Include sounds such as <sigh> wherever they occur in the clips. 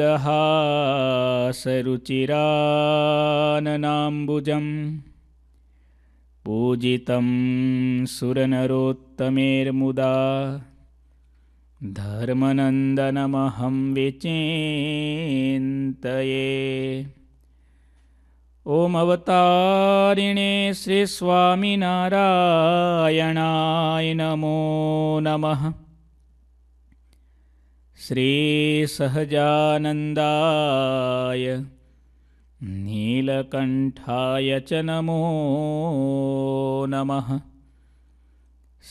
दहासरुचिराननाम्बुजं पूजितं सुरनरोत्तमेर्मुदा धर्मनन्दनमहं विचेन्तये ॐमवतारिणे श्रीस्वामिनारायणाय नमो नमः श्रीसहजानन्दाय नीलकण्ठाय च नमो नमः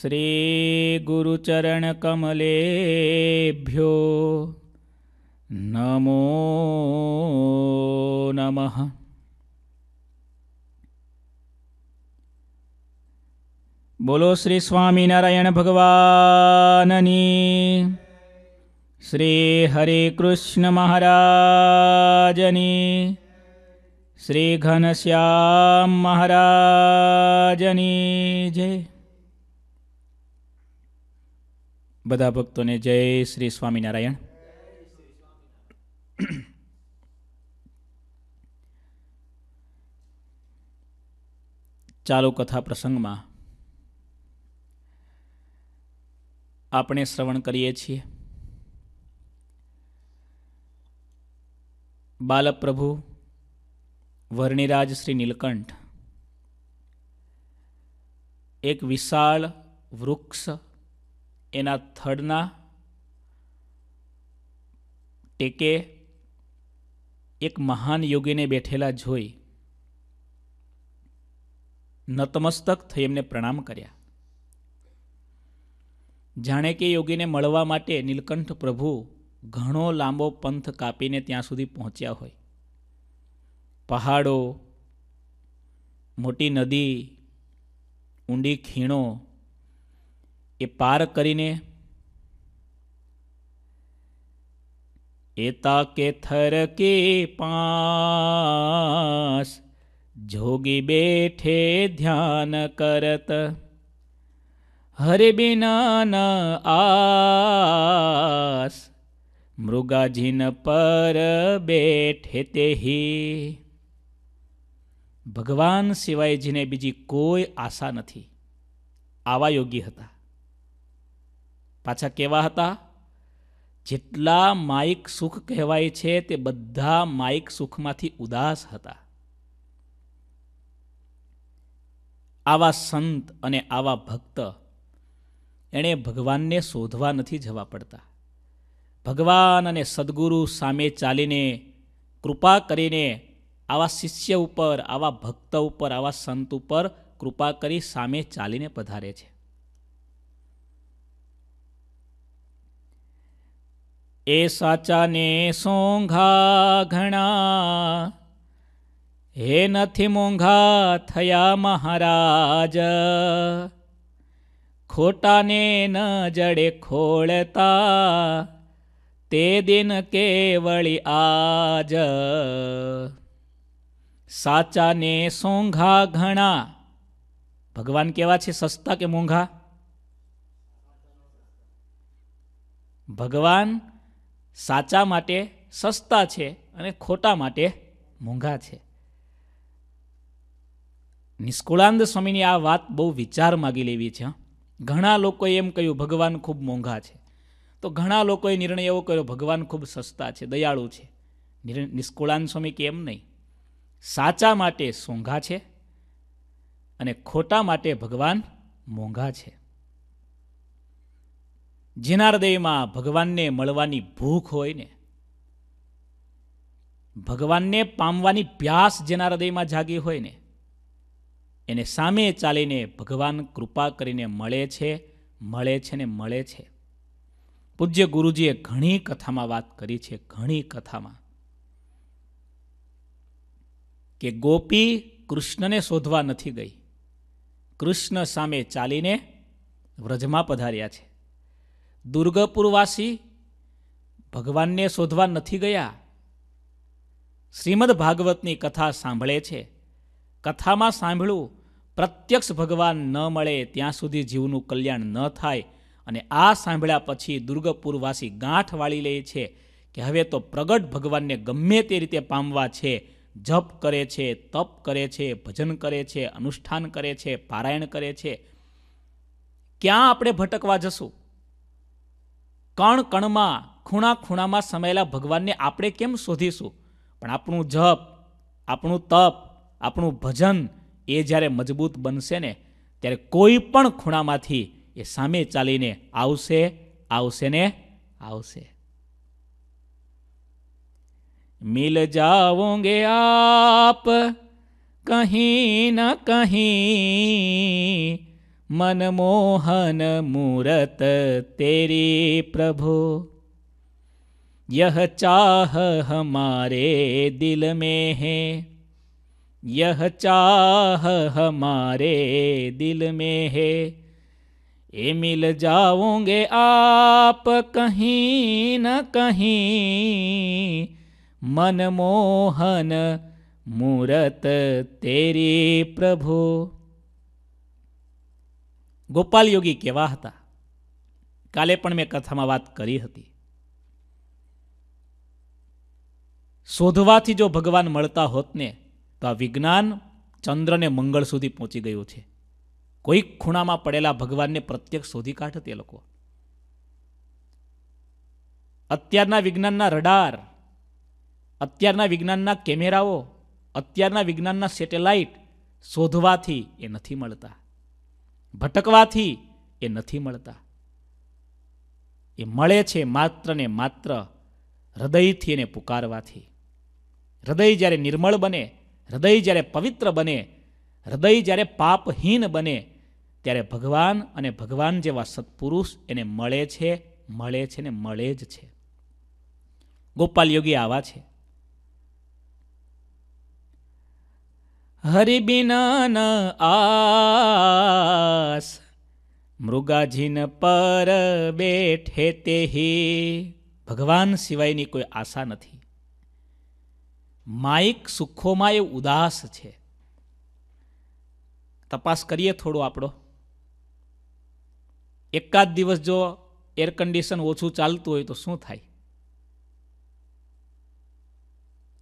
श्रीगुरुचरणकमलेभ्यो नमो नमः बोलो श्री स्वामी नारायण भगवाननी શ્રી હરિકૃષ્ણ મહારાજની શ્રી ઘનશ્યામ મહારાજની જય બધા ભક્તોને જય શ્રી સ્વામિનારાયણ ચાલુ કથા પ્રસંગમાં આપણે શ્રવણ કરીએ છીએ બાલપ્રભુ વર્ણિરાજ શ્રી નીલકંઠ એક વિશાળ વૃક્ષ એના થડના ટેકે એક મહાન યોગીને બેઠેલા જોઈ નતમસ્તક થઈ એમને પ્રણામ કર્યા જાણે કે યોગીને મળવા માટે નીલકંઠ પ્રભુ ઘણો લાંબો પંથ કાપીને ત્યાં સુધી પહોંચ્યા હોય પહાડો મોટી નદી ઊંડી ખીણો એ પાર કરીને એતા કે થર કે પાસ જોગી બેઠે ધ્યાન કરત હરે આસ મૃગાજીન પર બેઠે તેહી ભગવાન શિવાયજીને બીજી કોઈ આશા નથી આવા યોગી હતા પાછા કેવા હતા જેટલા માયિક સુખ કહેવાય છે તે બધા માઇક સુખમાંથી ઉદાસ હતા આવા સંત અને આવા ભક્ત એણે ભગવાનને શોધવા નથી જવા પડતા ભગવાન અને સદગુરુ સામે ચાલીને કૃપા કરીને આવા શિષ્ય ઉપર આવા ભક્ત ઉપર આવા સંત ઉપર કૃપા કરી સામે ચાલીને પધારે છે એ સાચાને સોંઘા ઘણા હે નથી મોંઘા થયા મહારાજ ખોટાને ન જડે ખોળતા તે દિન કેવળી આજ સાચાને સોંઘા ઘણા ભગવાન કેવા છે સસ્તા કે મોંઘા ભગવાન સાચા માટે સસ્તા છે અને ખોટા માટે મોંઘા છે નિષ્કુળાનંદ સ્વામીની આ વાત બહુ વિચાર માગી લેવી છે ઘણા લોકોએ એમ કહ્યું ભગવાન ખૂબ મોંઘા છે તો ઘણા લોકોએ નિર્ણય એવો કર્યો ભગવાન ખૂબ સસ્તા છે દયાળુ છે નિષ્કુળાન સ્વામી કેમ નહીં સાચા માટે સોંઘા છે અને ખોટા માટે ભગવાન મોંઘા છે જેના હૃદયમાં ભગવાનને મળવાની ભૂખ હોય ને ભગવાનને પામવાની પ્યાસ જેના હૃદયમાં જાગી હોય ને એને સામે ચાલીને ભગવાન કૃપા કરીને મળે છે મળે છે ને મળે છે પૂજ્ય ગુરુજીએ ઘણી કથામાં વાત કરી છે ઘણી કથામાં કે ગોપી કૃષ્ણને શોધવા નથી ગઈ કૃષ્ણ સામે ચાલીને વ્રજમાં પધાર્યા છે દુર્ગપુરવાસી ભગવાનને શોધવા નથી ગયા શ્રીમદ ભાગવતની કથા સાંભળે છે કથામાં સાંભળ્યું પ્રત્યક્ષ ભગવાન ન મળે ત્યાં સુધી જીવનું કલ્યાણ ન થાય અને આ સાંભળ્યા પછી દુર્ગપુરવાસી ગાંઠ વાળી લે છે કે હવે તો પ્રગટ ભગવાનને ગમે તે રીતે પામવા છે જપ કરે છે તપ કરે છે ભજન કરે છે અનુષ્ઠાન કરે છે પારાયણ કરે છે ક્યાં આપણે ભટકવા જશું કણ કણમાં ખૂણા ખૂણામાં સમાયેલા ભગવાનને આપણે કેમ શોધીશું પણ આપણું જપ આપણું તપ આપણું ભજન એ જ્યારે મજબૂત બનશે ને ત્યારે કોઈ પણ ખૂણામાંથી ये सामे चाली ने आउसे आउसे ने आउसे मिल જાઓંગે आप कहीं न कहीं मनमोहन मूरत तेरी प्रभु यह चाह हमारे दिल में है यह चाह हमारे दिल में है ये मिल जाओगे आप कहीं न कहीं मनमोहन મૂરત તેરી પ્રભુ ગોપાલ યોગી કેવા હતા કાલે પણ મેં કથામાં વાત કરી હતી શોધવાથી જો ભગવાન મળતા હોત ને તો આ વિજ્ઞાન ચંદ્રને મંગળ સુધી પહોંચી ગયું છે કોઈક ખૂણામાં પડેલા ભગવાનને પ્રત્યક્ષ શોધી કાઢે તે લોકો અત્યારના વિજ્ઞાનના રડાર અત્યારના વિજ્ઞાનના કેમેરાઓ અત્યારના વિજ્ઞાનના સેટેલાઇટ શોધવાથી એ નથી મળતા ભટકવાથી એ નથી મળતા એ મળે છે માત્ર ને માત્ર હૃદયથી એને પુકારવાથી હૃદય જ્યારે નિર્મળ બને હૃદય જ્યારે પવિત્ર બને હૃદય જ્યારે પાપહીન બને ત્યારે ભગવાન અને ભગવાન જેવા સત્પુરુષ એને મળે છે મળે છે ને મળે જ છે ગોપાલ યોગી આવા છે હરિબિના આસ મૃગાજીન પર બેઠે તે ભગવાન સિવાયની કોઈ આશા નથી માઇક સુખોમાં એ ઉદાસ છે તપાસ કરીએ થોડો આપણો એકાદ દિવસ જો એર કન્ડિશન ઓછું ચાલતું હોય તો શું થાય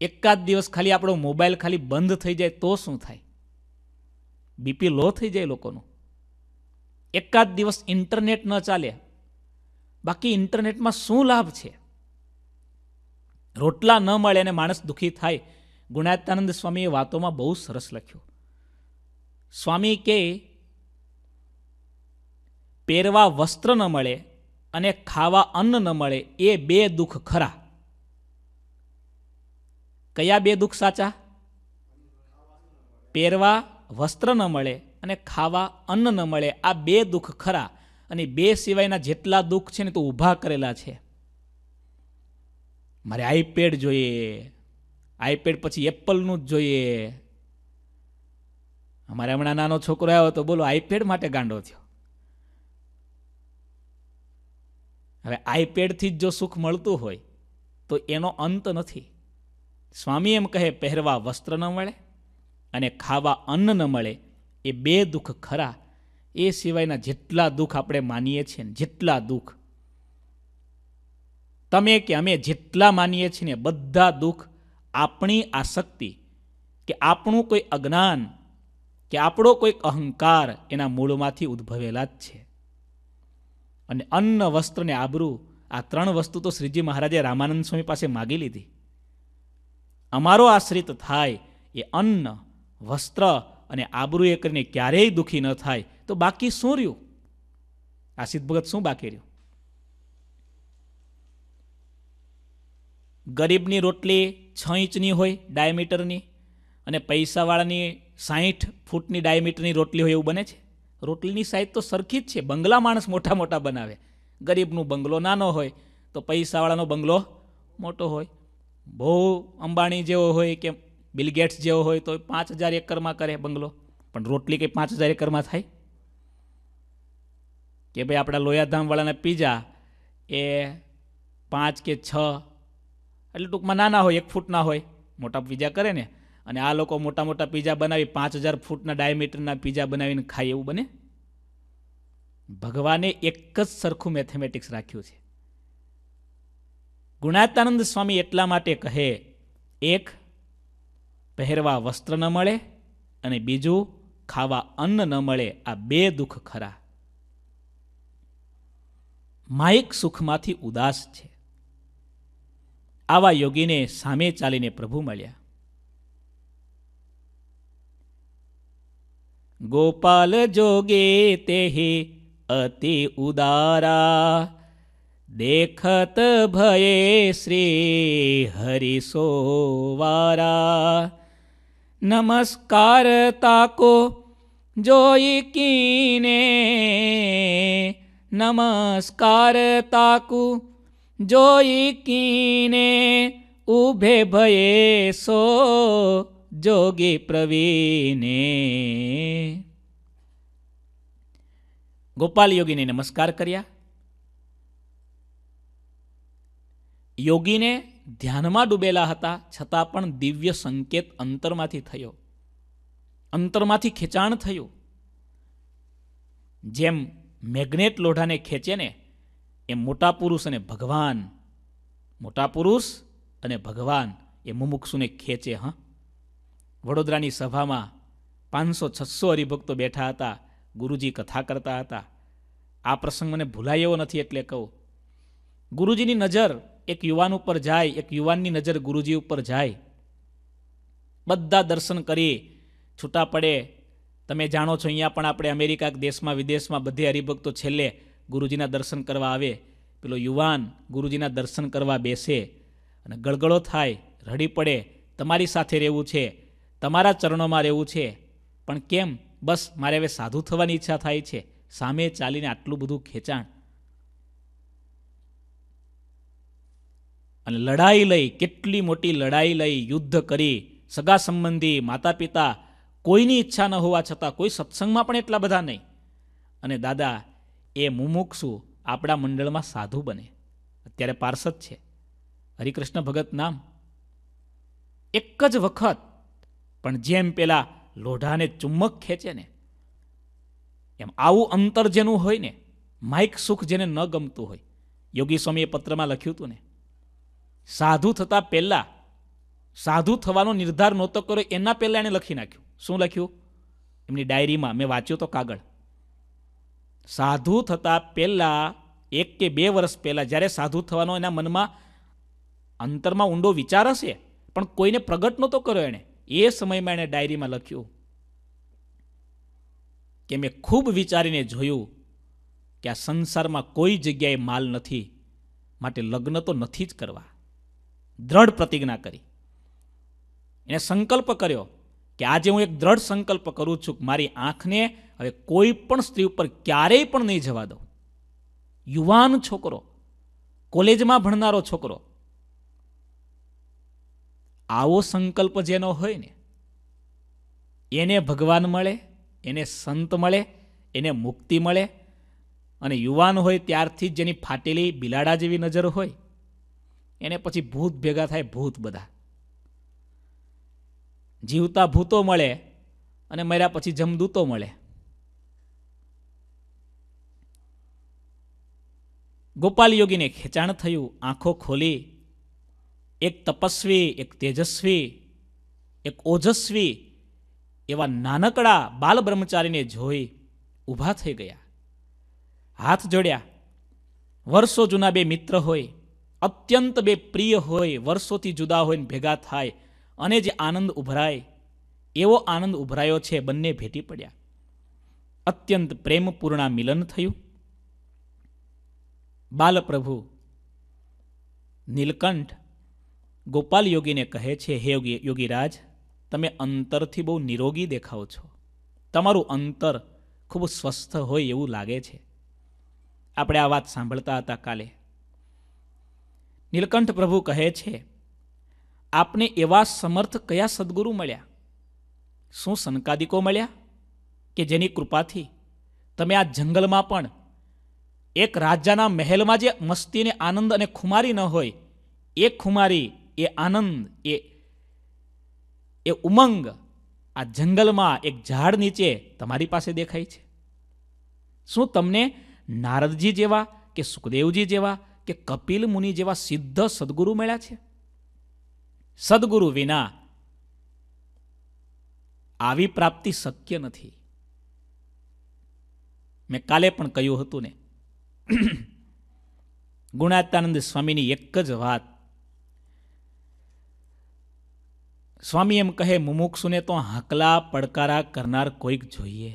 એકાદ દિવસ ખાલી આપણો મોબાઈલ ખાલી બંધ થઈ જાય તો શું થાય બીપી લો થઈ જાય લોકોનું એકાદ દિવસ ઇન્ટરનેટ ન ચાલે બાકી ઇન્ટરનેટમાં શું લાભ છે રોટલા ન મળે અને માણસ દુઃખી થાય ગુણાત્યાનંદ સ્વામીએ વાતોમાં બહુ સરસ લખ્યું સ્વામી કે પહેરવા વસ્ત્ર ન મળે અને ખાવા અન્ન ન મળે એ બે દુઃખ ખરા કયા બે દુઃખ સાચા પહેરવા વસ્ત્ર ન મળે અને ખાવા અન્ન ન મળે આ બે દુઃખ ખરા અને બે સિવાયના જેટલા દુઃખ છે ને તો ઊભા કરેલા છે મારે આઈપેડ જોઈએ આઈપેડ પછી એપલનું જ જોઈએ અમારે હમણાં નાનો છોકરો આવ્યો તો બોલો આઈપેડ માટે ગાંડો થયો હવે આઈપેડથી જ જો સુખ મળતું હોય તો એનો અંત નથી સ્વામી એમ કહે પહેરવા વસ્ત્ર ન મળે અને ખાવા અન્ન ન મળે એ બે દુઃખ ખરા એ સિવાયના જેટલા દુઃખ આપણે માનીએ છીએ ને જેટલા દુઃખ તમે કે અમે જેટલા માનીએ છીએ ને બધા દુઃખ આપણી આસક્તિ કે આપણું કોઈ અજ્ઞાન કે આપણો કોઈક અહંકાર એના મૂળમાંથી ઉદ્ભવેલા જ છે અને અન્ન વસ્ત્ર ને આબરૂ આ ત્રણ વસ્તુ તો શ્રીજી મહારાજે રામાનંદ સ્વામી પાસે માગી લીધી અમારો આશ્રિત થાય એ અન્ન વસ્ત્ર અને આબરૂ એ કરીને ક્યારેય દુઃખી ન થાય તો બાકી શું રહ્યું આ સિદ્ધ ભગત શું બાકી રહ્યું ગરીબની રોટલી છ ઇંચની હોય ડાયમીટરની અને પૈસાવાળાની સાહીઠ ફૂટની ડાયમીટરની રોટલી હોય એવું બને છે રોટલીની સાઈઝ તો સરખી જ છે બંગલા માણસ મોટા મોટા બનાવે ગરીબનું બંગલો નાનો હોય તો પૈસાવાળાનો બંગલો મોટો હોય બહુ અંબાણી જેવો હોય કે બિલગેટ્સ જેવો હોય તો પાંચ હજાર એકરમાં કરે બંગલો પણ રોટલી કંઈ પાંચ હજાર એકરમાં થાય કે ભાઈ આપણા લોયાધામવાળાના પીઝા એ પાંચ કે છ એટલે ટૂંકમાં નાના હોય એક ફૂટના હોય મોટા પીઝા કરે ને અને આ લોકો મોટા મોટા પીઝા બનાવી પાંચ હજાર ફૂટના ડાયમીટરના પીઝા બનાવીને ખાય એવું બને ભગવાને એક જ સરખું મેથેમેટિક્સ રાખ્યું છે ગુણાતાનંદ સ્વામી એટલા માટે કહે એક પહેરવા વસ્ત્ર ન મળે અને બીજું ખાવા અન્ન ન મળે આ બે દુઃખ ખરા માયિક સુખમાંથી ઉદાસ છે આવા યોગીને સામે ચાલીને પ્રભુ મળ્યા गोपाल जोगे तेहि अति उदारा देखत भये श्री हरि सोवारा नमस्कार ताको जोई कीने नमस्कार ताकु जोई कीने उभे भये सो જોગી પ્રવીને ગોપાલ યોગીને નમસ્કાર કર્યા યોગીને ધ્યાનમાં ડૂબેલા હતા છતાં પણ દિવ્ય સંકેત અંતરમાંથી થયો અંતરમાંથી ખેંચાણ થયું જેમ મેગ્નેટ લોઢાને ખેંચે ને એ મોટા પુરુષ અને ભગવાન મોટા પુરુષ અને ભગવાન એ મુમુક્ષુને ખેંચે હા વડોદરાની સભામાં પાંચસો છસો હરિભક્તો બેઠા હતા ગુરુજી કથા કરતા હતા આ પ્રસંગ મને ભૂલાય એવો નથી એટલે કહું ગુરુજીની નજર એક યુવાન ઉપર જાય એક યુવાનની નજર ગુરુજી ઉપર જાય બધા દર્શન કરી છૂટા પડે તમે જાણો છો અહીંયા પણ આપણે અમેરિકા દેશમાં વિદેશમાં બધે હરિભક્તો છેલ્લે ગુરુજીના દર્શન કરવા આવે પેલો યુવાન ગુરુજીના દર્શન કરવા બેસે અને ગળગળો થાય રડી પડે તમારી સાથે રહેવું છે તમારા ચરણોમાં રહેવું છે પણ કેમ બસ મારે હવે સાધુ થવાની ઈચ્છા થાય છે સામે ચાલીને આટલું બધું ખેંચાણ અને લડાઈ લઈ કેટલી મોટી લડાઈ લઈ યુદ્ધ કરી સગા સંબંધી માતા પિતા કોઈની ઈચ્છા ન હોવા છતાં કોઈ સત્સંગમાં પણ એટલા બધા નહીં અને દાદા એ મુમુક્ષુ આપણા મંડળમાં સાધુ બને અત્યારે પાર્ષદ છે હરિકૃષ્ણ ભગત નામ એક જ વખત પણ જેમ પેલા લોઢાને ચુંબક ખેંચે ને એમ આવું અંતર જેનું હોય ને માઇક સુખ જેને ન ગમતું હોય યોગી સ્વામીએ પત્રમાં લખ્યું હતું ને સાધુ થતાં પહેલાં સાધુ થવાનો નિર્ધાર નહોતો કર્યો એના પહેલાં એણે લખી નાખ્યું શું લખ્યું એમની ડાયરીમાં મેં વાંચ્યો તો કાગળ સાધુ થતાં પહેલાં એક કે બે વર્ષ પહેલાં જ્યારે સાધુ થવાનો એના મનમાં અંતરમાં ઊંડો વિચાર હશે પણ કોઈને પ્રગટ નહોતો કર્યો એણે એ સમયમાં એણે ડાયરીમાં લખ્યું કે મેં ખૂબ વિચારીને જોયું કે આ સંસારમાં કોઈ જગ્યાએ માલ નથી માટે લગ્ન તો નથી જ કરવા દ્રઢ પ્રતિજ્ઞા કરી એણે સંકલ્પ કર્યો કે આજે હું એક દ્રઢ સંકલ્પ કરું છું મારી આંખને હવે કોઈ પણ સ્ત્રી ઉપર ક્યારેય પણ નહીં જવા દઉં યુવાન છોકરો કોલેજમાં ભણનારો છોકરો આવો સંકલ્પ જેનો હોય ને એને ભગવાન મળે એને સંત મળે એને મુક્તિ મળે અને યુવાન હોય ત્યારથી જ જેની ફાટેલી બિલાડા જેવી નજર હોય એને પછી ભૂત ભેગા થાય ભૂત બધા જીવતા ભૂતો મળે અને મર્યા પછી જમદૂતો મળે ગોપાલ યોગીને ખેંચાણ થયું આંખો ખોલી એક તપસ્વી એક તેજસ્વી એક ઓજસ્વી એવા નાનકડા બાલ બ્રહ્મચારીને જોઈ ઊભા થઈ ગયા હાથ જોડ્યા વર્ષો જૂના બે મિત્ર હોય અત્યંત બે પ્રિય હોય વર્ષોથી જુદા હોય ભેગા થાય અને જે આનંદ ઉભરાય એવો આનંદ ઉભરાયો છે બંને ભેટી પડ્યા અત્યંત પ્રેમપૂર્ણા મિલન થયું બાલપ્રભુ નીલકંઠ ગોપાલ યોગીને કહે છે હે યોગી યોગીરાજ તમે અંતરથી બહુ નિરોગી દેખાઓ છો તમારું અંતર ખૂબ સ્વસ્થ હોય એવું લાગે છે આપણે આ વાત સાંભળતા હતા કાલે નીલકંઠ પ્રભુ કહે છે આપને એવા સમર્થ કયા સદગુરુ મળ્યા શું સંકાદિકો મળ્યા કે જેની કૃપાથી તમે આ જંગલમાં પણ એક રાજાના મહેલમાં જે મસ્તીને આનંદ અને ખુમારી ન હોય એ ખુમારી એ આનંદ એ એ ઉમંગ આ જંગલમાં એક ઝાડ નીચે તમારી પાસે દેખાય છે શું તમને નારદજી જેવા કે સુખદેવજી જેવા કે કપિલ મુનિ જેવા સિદ્ધ સદગુરુ મળ્યા છે સદગુરુ વિના આવી પ્રાપ્તિ શક્ય નથી મેં કાલે પણ કહ્યું હતું ને <clears throat> ગુણાતાનંદ સ્વામીની એક જ વાત સ્વામી એમ કહે મુમુક્ષુને તો હાંકલા પડકારા કરનાર કોઈક જોઈએ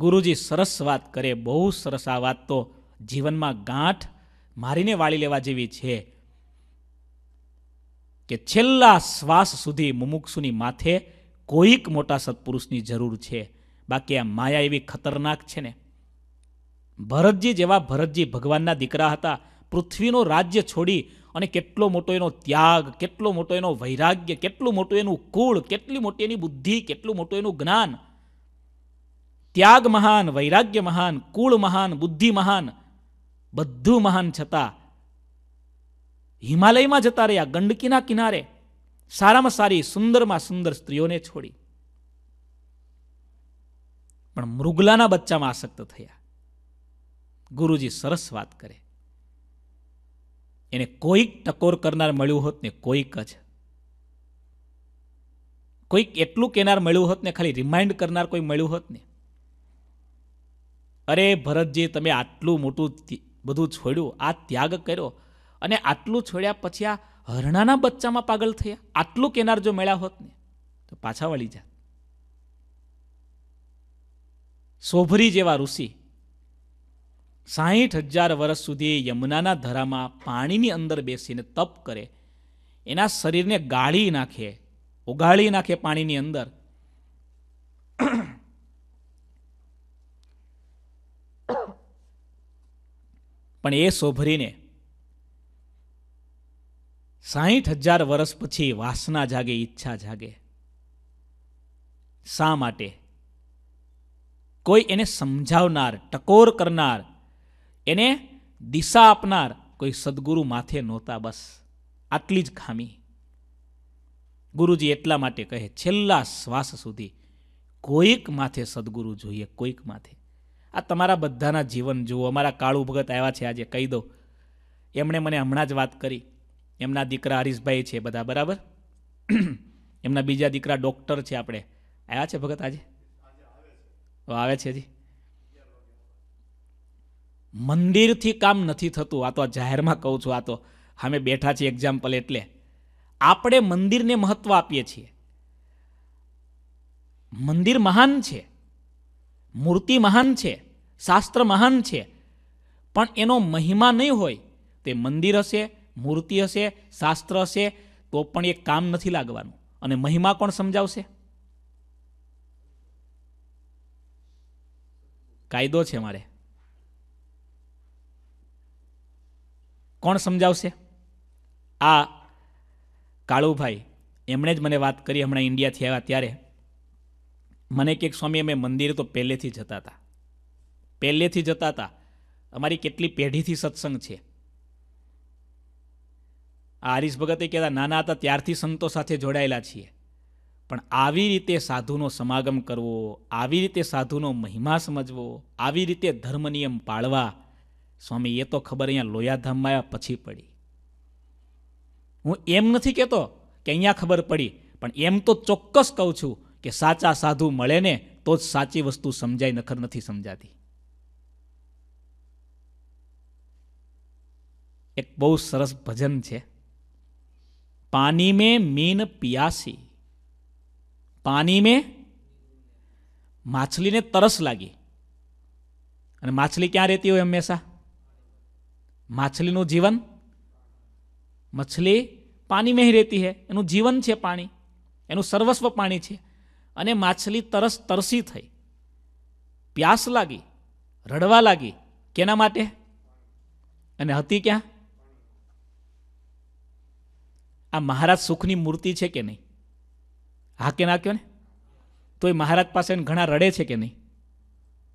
ગુરુજી સરસ વાત કરે બહુ સરસ આ વાત તો જીવનમાં ગાંઠ મારીને વાળી લેવા જેવી છે કે છેલ્લા શ્વાસ સુધી મુમુક્ષુની માથે કોઈક મોટા સત્પુરુષની જરૂર છે બાકી આ માયા એવી ખતરનાક છે ને ભરતજી જેવા ભરતજી ભગવાનના દીકરા હતા પૃથ્વીનું રાજ્ય છોડી અને કેટલો મોટો એનો ત્યાગ કેટલો મોટો એનો વૈરાગ્ય કેટલું મોટું એનું કુળ કેટલી મોટી એની બુદ્ધિ કેટલું મોટું એનું જ્ઞાન ત્યાગ મહાન વૈરાગ્ય મહાન કુળ મહાન બુદ્ધિ મહાન બધું મહાન છતાં હિમાલયમાં જતા રહ્યા ગંડકીના કિનારે સારામાં સારી સુંદરમાં સુંદર સ્ત્રીઓને છોડી પણ મૃગલાના બચ્ચામાં આસક્ત થયા ગુરુજી સરસ વાત કરે એને કોઈક ટકોર કરનાર મળ્યું હોત ને કોઈક જ કોઈક એટલું કહેનાર મળ્યું હોત ને ખાલી રિમાઇન્ડ કરનાર કોઈ મળ્યું હોત ને અરે ભરતજી તમે આટલું મોટું બધું છોડ્યું આ ત્યાગ કર્યો અને આટલું છોડ્યા પછી આ હરણાના બચ્ચામાં પાગલ થયા આટલું કેનાર જો મળ્યા હોત ને તો પાછા વળી જાત સોભરી જેવા ઋષિ સાહીઠ હજાર વર્ષ સુધી યમુનાના ધરામાં પાણીની અંદર બેસીને તપ કરે એના શરીરને ગાળી નાખે ઉગાળી નાખે પાણીની અંદર પણ એ સોભરીને સાહીઠ હજાર વર્ષ પછી વાસના જાગે ઈચ્છા જાગે શા માટે કોઈ એને સમજાવનાર ટકોર કરનાર એને દિશા આપનાર કોઈ સદગુરુ માથે નહોતા બસ આટલી જ ખામી ગુરુજી એટલા માટે કહે છેલ્લા શ્વાસ સુધી કોઈક માથે સદગુરુ જોઈએ કોઈક માથે આ તમારા બધાના જીવન જુઓ અમારા કાળુ ભગત આવ્યા છે આજે કહી દો એમણે મને હમણાં જ વાત કરી એમના દીકરા હરીશભાઈ છે બધા બરાબર એમના બીજા દીકરા ડૉક્ટર છે આપણે આવ્યા છે ભગત આજે આવે છે જી મંદિરથી કામ નથી થતું આ તો જાહેરમાં કહું છું આ તો અમે બેઠા છીએ એક્ઝામ્પલ એટલે આપણે મંદિરને મહત્ત્વ આપીએ છીએ મંદિર મહાન છે મૂર્તિ મહાન છે શાસ્ત્ર મહાન છે પણ એનો મહિમા નહીં હોય તે મંદિર હશે મૂર્તિ હશે શાસ્ત્ર હશે તો પણ એ કામ નથી લાગવાનું અને મહિમા કોણ સમજાવશે કાયદો છે મારે કોણ સમજાવશે આ કાળુભાઈ એમણે જ મને વાત કરી હમણાં ઇન્ડિયાથી આવ્યા ત્યારે મને કે સ્વામી અમે મંદિર તો પહેલેથી જતા હતા પહેલેથી જતા હતા અમારી કેટલી પેઢીથી સત્સંગ છે આ હરીશ ભગતે કહેતા નાના હતા ત્યારથી સંતો સાથે જોડાયેલા છીએ પણ આવી રીતે સાધુનો સમાગમ કરવો આવી રીતે સાધુનો મહિમા સમજવો આવી રીતે ધર્મ નિયમ પાળવા સ્વામી એ તો ખબર અહીંયા લોયાધામમાં આવ્યા પછી પડી હું એમ નથી કહેતો કે અહીંયા ખબર પડી પણ એમ તો ચોક્કસ કહું છું કે સાચા સાધુ મળે ને તો જ સાચી વસ્તુ સમજાય નખર નથી સમજાતી એક બહુ સરસ ભજન છે પાણી મેં મીન પિયાસી પાણી મેં માછલીને તરસ લાગી અને માછલી ક્યાં રહેતી હોય હંમેશા માછલીનું જીવન માછલી પાણી મેં રહેતી હે એનું જીવન છે પાણી એનું સર્વસ્વ પાણી છે અને માછલી તરસ તરસી થઈ પ્યાસ લાગી રડવા લાગી કેના માટે અને હતી ક્યાં આ મહારાજ સુખની મૂર્તિ છે કે નહીં હા કે નાખ્યો ને તો એ મહારાજ પાસે ઘણા રડે છે કે નહીં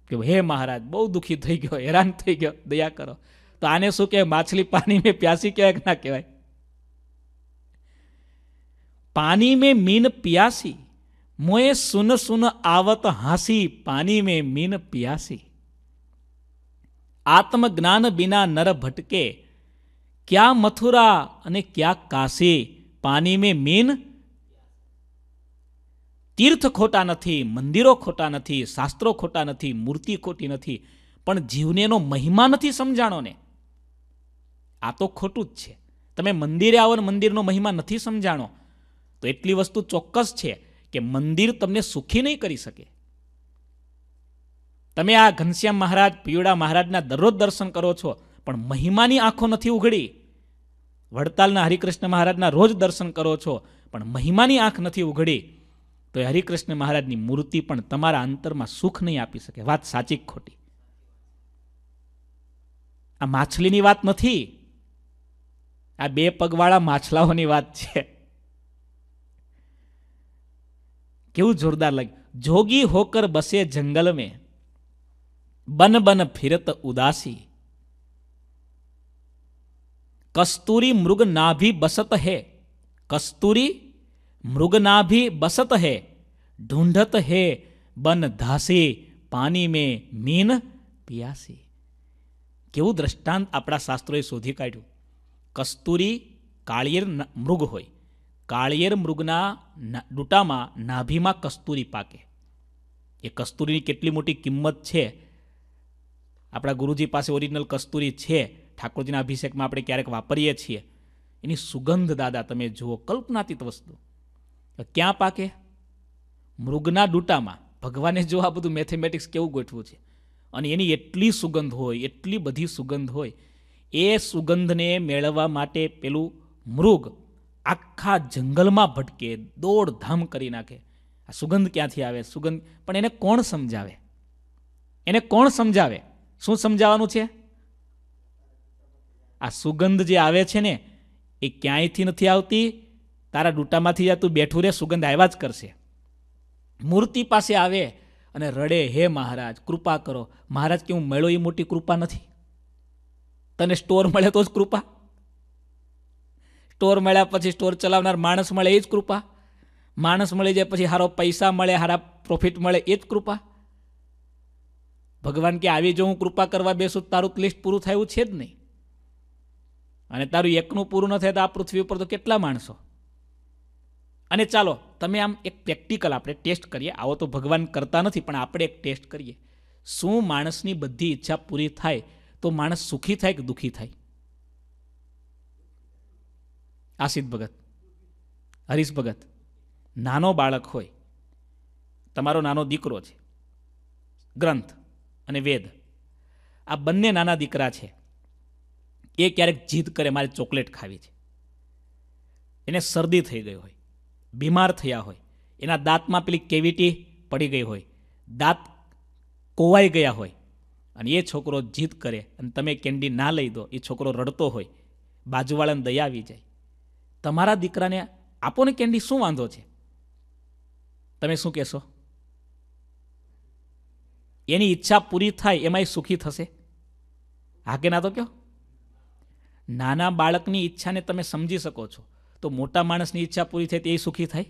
કે હે મહારાજ બહુ દુઃખી થઈ ગયો હેરાન થઈ ગયો દયા કરો તો આને શું કહેવાય માછલી પાણી મેં પ્યાસી કહેવાય કે ના કહેવાય પાણી મેં મીન પ્યાસી મોએ સુન સુન આવત હાંસી પાણી મેં મીન પ્યાસી આત્મજ્ઞાન બિના નર ભટકે ક્યાં મથુરા અને ક્યાં કાશી પાણી મેં મીન તીર્થ ખોટા નથી મંદિરો ખોટા નથી શાસ્ત્રો ખોટા નથી મૂર્તિ ખોટી નથી પણ જીવને એનો મહિમા નથી સમજાણો ને આ તો ખોટું જ છે તમે મંદિરે આવો મંદિરનો મહિમા નથી સમજાણો તો એટલી વસ્તુ ચોક્કસ છે કે મંદિર તમને સુખી નહીં કરી શકે તમે આ ઘનશ્યામ મહારાજ પિયુડા મહારાજના દરરોજ દર્શન કરો છો પણ મહિમાની આંખો નથી ઉઘડી વડતાલના હરિકૃષ્ણ મહારાજના રોજ દર્શન કરો છો પણ મહિમાની આંખ નથી ઉઘડી તો હરિકૃષ્ણ મહારાજની મૂર્તિ પણ તમારા અંતરમાં સુખ નહીં આપી શકે વાત સાચી ખોટી આ માછલીની વાત નથી આ બે પગવાળા માછલાઓની વાત છે કેવું જોરદાર લાગે જોગી હોકર બસે જંગલ મે બન બન ફિરત ઉદાસી કસ્તુરી મૃગનાભી બસત હે કસ્તુરી મૃગનાભી બસત હે ઢૂંઢત હે બન ધાસી પાણી મેં મીન પિયાસી કેવું દ્રષ્ટાંત આપણા શાસ્ત્રોએ શોધી કાઢ્યું કસ્તુરી કાળિયેર મૃગ હોય કાળિયેર મૃગના ડૂટામાં નાભીમાં કસ્તુરી પાકે એ કસ્તુરીની કેટલી મોટી કિંમત છે આપણા ગુરુજી પાસે ઓરિજિનલ કસ્તુરી છે ઠાકોરજીના અભિષેકમાં આપણે ક્યારેક વાપરીએ છીએ એની સુગંધ દાદા તમે જુઓ કલ્પનાતીત વસ્તુ ક્યાં પાકે મૃગના ડૂટામાં ભગવાને જો આ બધું મેથેમેટિક્સ કેવું ગોઠવું છે અને એની એટલી સુગંધ હોય એટલી બધી સુગંધ હોય એ સુગંધને મેળવવા માટે પેલું મૃગ આખા જંગલમાં ભટકે દોડધામ કરી નાખે આ સુગંધ ક્યાંથી આવે સુગંધ પણ એને કોણ સમજાવે એને કોણ સમજાવે શું સમજાવવાનું છે આ સુગંધ જે આવે છે ને એ ક્યાંયથી નથી આવતી તારા ડૂટામાંથી તું બેઠું રે સુગંધ આવ્યા જ કરશે મૂર્તિ પાસે આવે અને રડે હે મહારાજ કૃપા કરો મહારાજ કે હું મળ્યો એ મોટી કૃપા નથી તને સ્ટોર મળે તો જ કૃપા સ્ટોર મળ્યા પછી સ્ટોર ચલાવનાર માણસ મળે એ જ કૃપા માણસ મળી જાય પછી સારો પૈસા મળે સારા પ્રોફિટ મળે એ જ કૃપા ભગવાન કે આવી જો હું કૃપા કરવા બેસું તારું ક્લિસ્ટ પૂરું થયું છે જ નહીં અને તારું એકનું પૂરું ન થાય તો આ પૃથ્વી ઉપર તો કેટલા માણસો અને ચાલો તમે આમ એક પ્રેક્ટિકલ આપણે ટેસ્ટ કરીએ આવો તો ભગવાન કરતા નથી પણ આપણે એક ટેસ્ટ કરીએ શું માણસની બધી ઈચ્છા પૂરી થાય તો માણસ સુખી થાય કે દુઃખી થાય આસિદ ભગત હરીશ ભગત નાનો બાળક હોય તમારો નાનો દીકરો છે ગ્રંથ અને વેદ આ બંને નાના દીકરા છે એ ક્યારેક જીદ કરે મારે ચોકલેટ ખાવી છે એને શરદી થઈ ગઈ હોય બીમાર થયા હોય એના દાંતમાં પેલી કેવિટી પડી ગઈ હોય દાંત કોવાઈ ગયા હોય અને એ છોકરો જીદ કરે અને તમે કેન્ડી ના લઈ દો એ છોકરો રડતો હોય બાજુવાળાને દયા આવી જાય તમારા દીકરાને આપો ને કેન્ડી શું વાંધો છે તમે શું કહેશો એની ઈચ્છા પૂરી થાય એમાં એ સુખી થશે હા કે ના તો કહો નાના બાળકની ઈચ્છાને તમે સમજી શકો છો તો મોટા માણસની ઈચ્છા પૂરી થાય તે સુખી થાય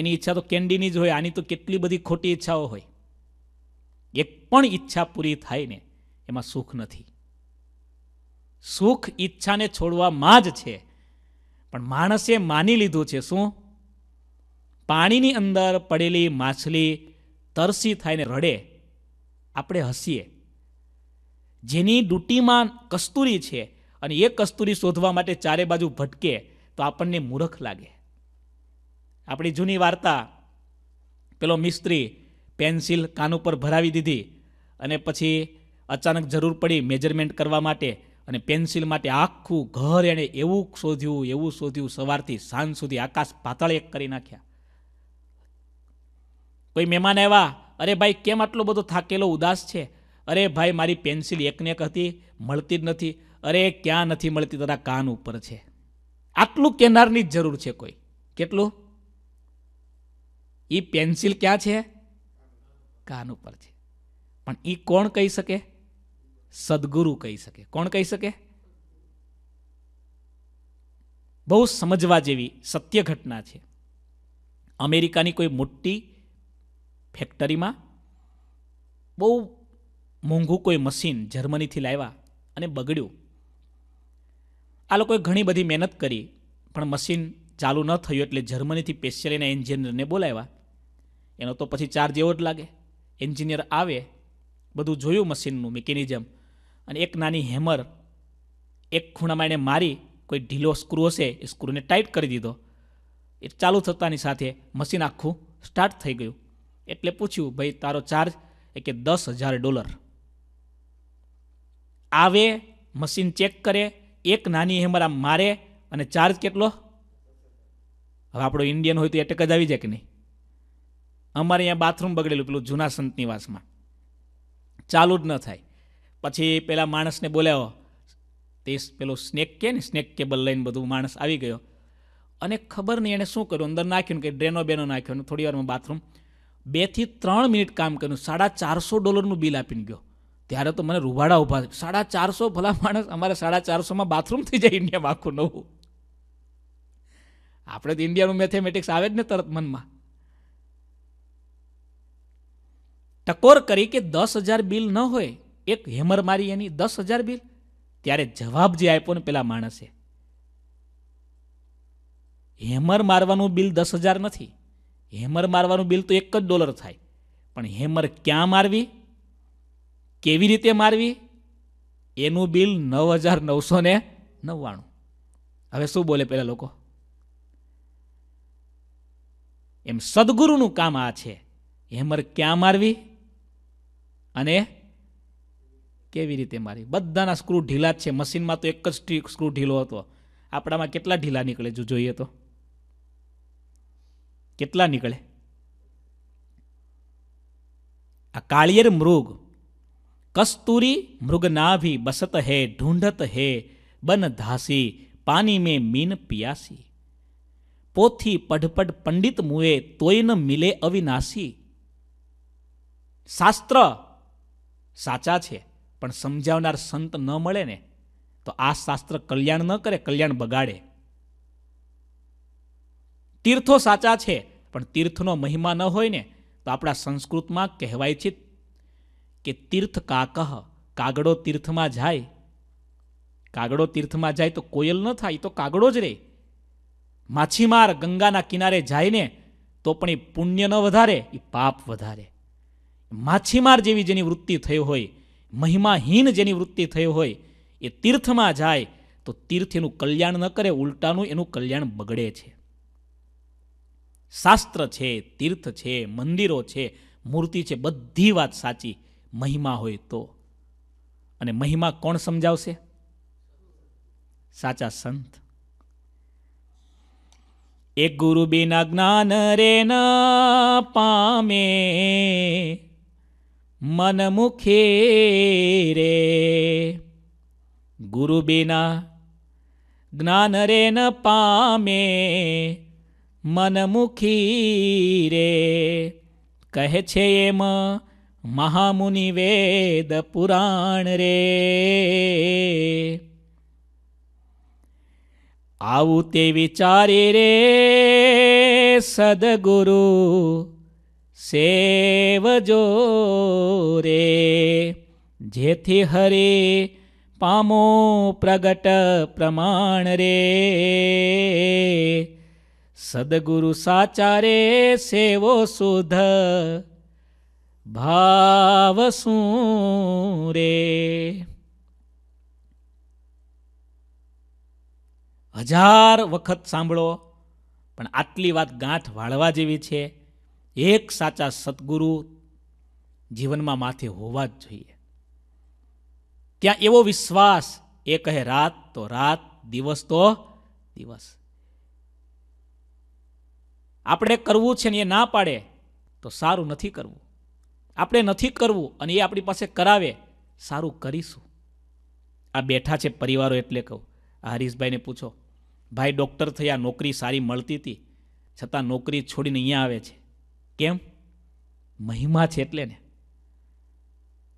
એની ઈચ્છા તો કેન્ડીની જ હોય આની તો કેટલી બધી ખોટી ઈચ્છાઓ હોય એક પણ ઈચ્છા પૂરી થાય ને એમાં સુખ નથી સુખ ઈચ્છાને છોડવામાં જ છે પણ માણસે માની લીધું છે શું પાણીની અંદર પડેલી માછલી તરસી થાય ને રડે આપણે હસીએ જેની ડૂટીમાં કસ્તુરી છે અને એ કસ્તુરી શોધવા માટે ચારે બાજુ ભટકે તો આપણને મૂરખ લાગે આપણી જૂની વાર્તા પેલો મિસ્ત્રી પેન્સિલ કાન ઉપર ભરાવી દીધી અને પછી અચાનક જરૂર પડી મેજરમેન્ટ કરવા માટે અને પેન્સિલ માટે આખું ઘર એણે એવું શોધ્યું એવું શોધ્યું સવારથી સાંજ સુધી આકાશ પાતાળ એક કરી નાખ્યા કોઈ મહેમાન આવ્યા અરે ભાઈ કેમ આટલો બધો થાકેલો ઉદાસ છે અરે ભાઈ મારી પેન્સિલ એકને એક હતી મળતી જ નથી અરે ક્યાં નથી મળતી તારા કાન ઉપર છે આટલું કેનારની જ જરૂર છે કોઈ કેટલું એ પેન્સિલ ક્યાં છે કાન ઉપર છે પણ એ કોણ કહી શકે સદગુરુ કહી શકે કોણ કહી શકે બહુ સમજવા જેવી સત્ય ઘટના છે અમેરિકાની કોઈ મોટી ફેક્ટરીમાં બહુ મોંઘું કોઈ મશીન જર્મનીથી લાવ્યા અને બગડ્યું આ લોકોએ ઘણી બધી મહેનત કરી પણ મશીન ચાલુ ન થયું એટલે જર્મનીથી પેશિયલ એના એન્જિનિયરને બોલાવ્યા એનો તો પછી ચાર્જ એવો જ લાગે એન્જિનિયર આવે બધું જોયું મશીનનું મિકેનિઝમ અને એક નાની હેમર એક ખૂણામાં એણે મારી કોઈ ઢીલો સ્ક્રૂ હશે એ સ્ક્રૂને ટાઈટ કરી દીધો એ ચાલુ થતાની સાથે મશીન આખું સ્ટાર્ટ થઈ ગયું એટલે પૂછ્યું ભાઈ તારો ચાર્જ એ કે દસ હજાર ડોલર આવે મશીન ચેક કરે એક નાની હેમર આમ મારે અને ચાર્જ કેટલો હવે આપણો ઇન્ડિયન હોય તો એટેક જ આવી જાય કે નહીં અમારે અહીંયા બાથરૂમ બગડેલું પેલું જૂના સંત નિવાસમાં ચાલુ જ ન થાય પછી પેલા માણસને બોલાવો તે પેલો સ્નેક કે ને સ્નેક કેબલ લઈને બધું માણસ આવી ગયો અને ખબર નહીં એણે શું કર્યું અંદર નાખ્યું કે ડ્રેનો બેનો નાખ્યો થોડી વારમાં બાથરૂમ બેથી ત્રણ મિનિટ કામ કર્યું સાડા ચારસો ડોલરનું બિલ આપીને ગયો ત્યારે તો મને રૂભાડા ઊભા સાડા ચારસો ભલા માણસ અમારે સાડા ચારસોમાં બાથરૂમ થઈ જાય ઇન્ડિયામાં આખું નવું આપણે તો ઇન્ડિયાનું મેથેમેટિક્સ આવે જ ને તરત મનમાં ટકોર કરી કે દસ હજાર બિલ ન હોય એક હેમર મારી એની દસ હજાર બિલ ત્યારે જવાબ જે આપ્યો ને પેલા માણસે હેમર મારવાનું બિલ દસ હજાર નથી હેમર મારવાનું બિલ તો એક જ ડોલર થાય પણ હેમર ક્યાં મારવી કેવી રીતે મારવી એનું બિલ નવ હજાર નવસો ને નવ્વાણું હવે શું બોલે પેલા લોકો એમ સદગુરુનું કામ આ છે હેમર ક્યાં મારવી અને કેવી રીતે મારી બધાના સ્ક્રૂ ઢીલા જ છે મશીનમાં તો એક જ સ્ક્રૂ ઢીલો હતો આપણામાં કેટલા ઢીલા નીકળે જો જોઈએ તો કેટલા નીકળે આ કાળિયર મૃગ કસ્તુરી મૃગનાભી બસત હે ઢૂંઢત હે બન ધાસી પાની મેં મીન પિયાસી પોથી પઢપડ પંડિત મુએ તોય ન મિલે અવિનાશી શાસ્ત્ર સાચા છે પણ સમજાવનાર સંત ન મળે ને તો આ શાસ્ત્ર કલ્યાણ ન કરે કલ્યાણ બગાડે તીર્થો સાચા છે પણ તીર્થનો મહિમા ન હોય ને તો આપણા સંસ્કૃતમાં કહેવાય છે કે તીર્થ કાકહ કાગડો તીર્થમાં જાય કાગડો તીર્થમાં જાય તો કોયલ ન થાય તો કાગડો જ રહે માછીમાર ગંગાના કિનારે જાય ને તો પણ એ પુણ્ય ન વધારે એ પાપ વધારે માછીમાર જેવી જેની વૃત્તિ થઈ હોય મહિમાહીન જેની વૃત્તિ થઈ હોય એ તીર્થમાં જાય તો તીર્થ એનું કલ્યાણ ન કરે ઉલટાનું એનું કલ્યાણ બગડે છે શાસ્ત્ર છે તીર્થ છે મંદિરો છે મૂર્તિ છે બધી વાત સાચી મહિમા હોય તો અને મહિમા કોણ સમજાવશે સાચા સંત એક ગુરુ બિના જ્ઞાન રે ન પામે મનમુખે રે ગુરુ બિના જ્ઞાન રે ન પામે મનમુખી રે કહે છે એમ મહામુનિ વેદ પુરાણ રે આવું તે વિચારે રે સદગુરુ સેવજો રે જેથી હરે પામો પ્રગટ પ્રમાણ રે સદગુરુ સાચારે સેવો સુધ ભાવ શું રે હજાર વખત સાંભળો પણ આટલી વાત ગાંઠ વાળવા જેવી છે એક સાચા સદગુરુ જીવનમાં માથે હોવા જ જોઈએ ત્યાં એવો વિશ્વાસ એ કહે રાત તો રાત દિવસ તો દિવસ આપણે કરવું છે ને એ ના પાડે તો સારું નથી કરવું આપણે નથી કરવું અને એ આપણી પાસે કરાવે સારું કરીશું આ બેઠા છે પરિવારો એટલે કહું આ હરીશભાઈને પૂછો ભાઈ ડૉક્ટર થયા નોકરી સારી મળતી હતી છતાં નોકરી છોડીને અહીંયા આવે છે કેમ મહિમા છે એટલે ને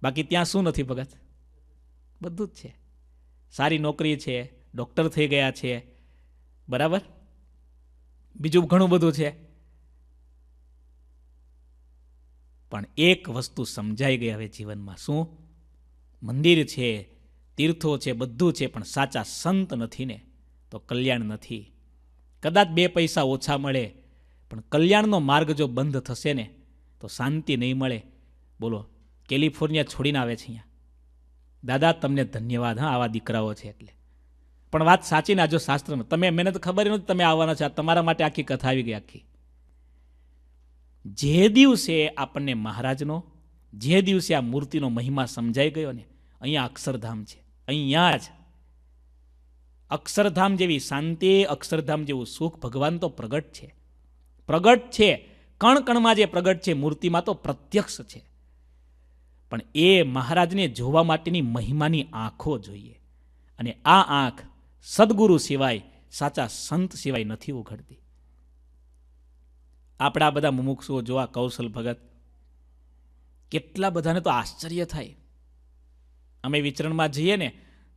બાકી ત્યાં શું નથી ભગત બધું જ છે સારી નોકરી છે ડૉક્ટર થઈ ગયા છે બરાબર બીજું ઘણું બધું છે પણ એક વસ્તુ સમજાઈ ગઈ હવે જીવનમાં શું મંદિર છે તીર્થો છે બધું છે પણ સાચા સંત નથી ને તો કલ્યાણ નથી કદાચ બે પૈસા ઓછા મળે પણ કલ્યાણનો માર્ગ જો બંધ થશે ને તો શાંતિ નહીં મળે બોલો કેલિફોર્નિયા છોડીને આવે છે અહીંયા દાદા તમને ધન્યવાદ હા આવા દીકરાઓ છે એટલે પણ વાત સાચી ને જો શાસ્ત્રમાં તમે મને તો ખબર નથી તમે આવવાના છો તમારા માટે આખી કથા આવી ગઈ આખી જે દિવસે આપણને મહારાજનો જે દિવસે આ મૂર્તિનો મહિમા સમજાઈ ગયો ને અહીંયા અક્ષરધામ છે અહીંયા જ અક્ષરધામ જેવી શાંતિ અક્ષરધામ જેવું સુખ ભગવાન તો પ્રગટ છે પ્રગટ છે કણકણમાં જે પ્રગટ છે મૂર્તિમાં તો પ્રત્યક્ષ છે પણ એ મહારાજને જોવા માટેની મહિમાની આંખો જોઈએ અને આ આંખ સદગુરુ સિવાય સાચા સંત સિવાય નથી ઉઘડતી આપણા બધા મુમુક્ષુઓ જોવા કૌશલ ભગત કેટલા બધાને તો આશ્ચર્ય થાય અમે વિચરણમાં જઈએ ને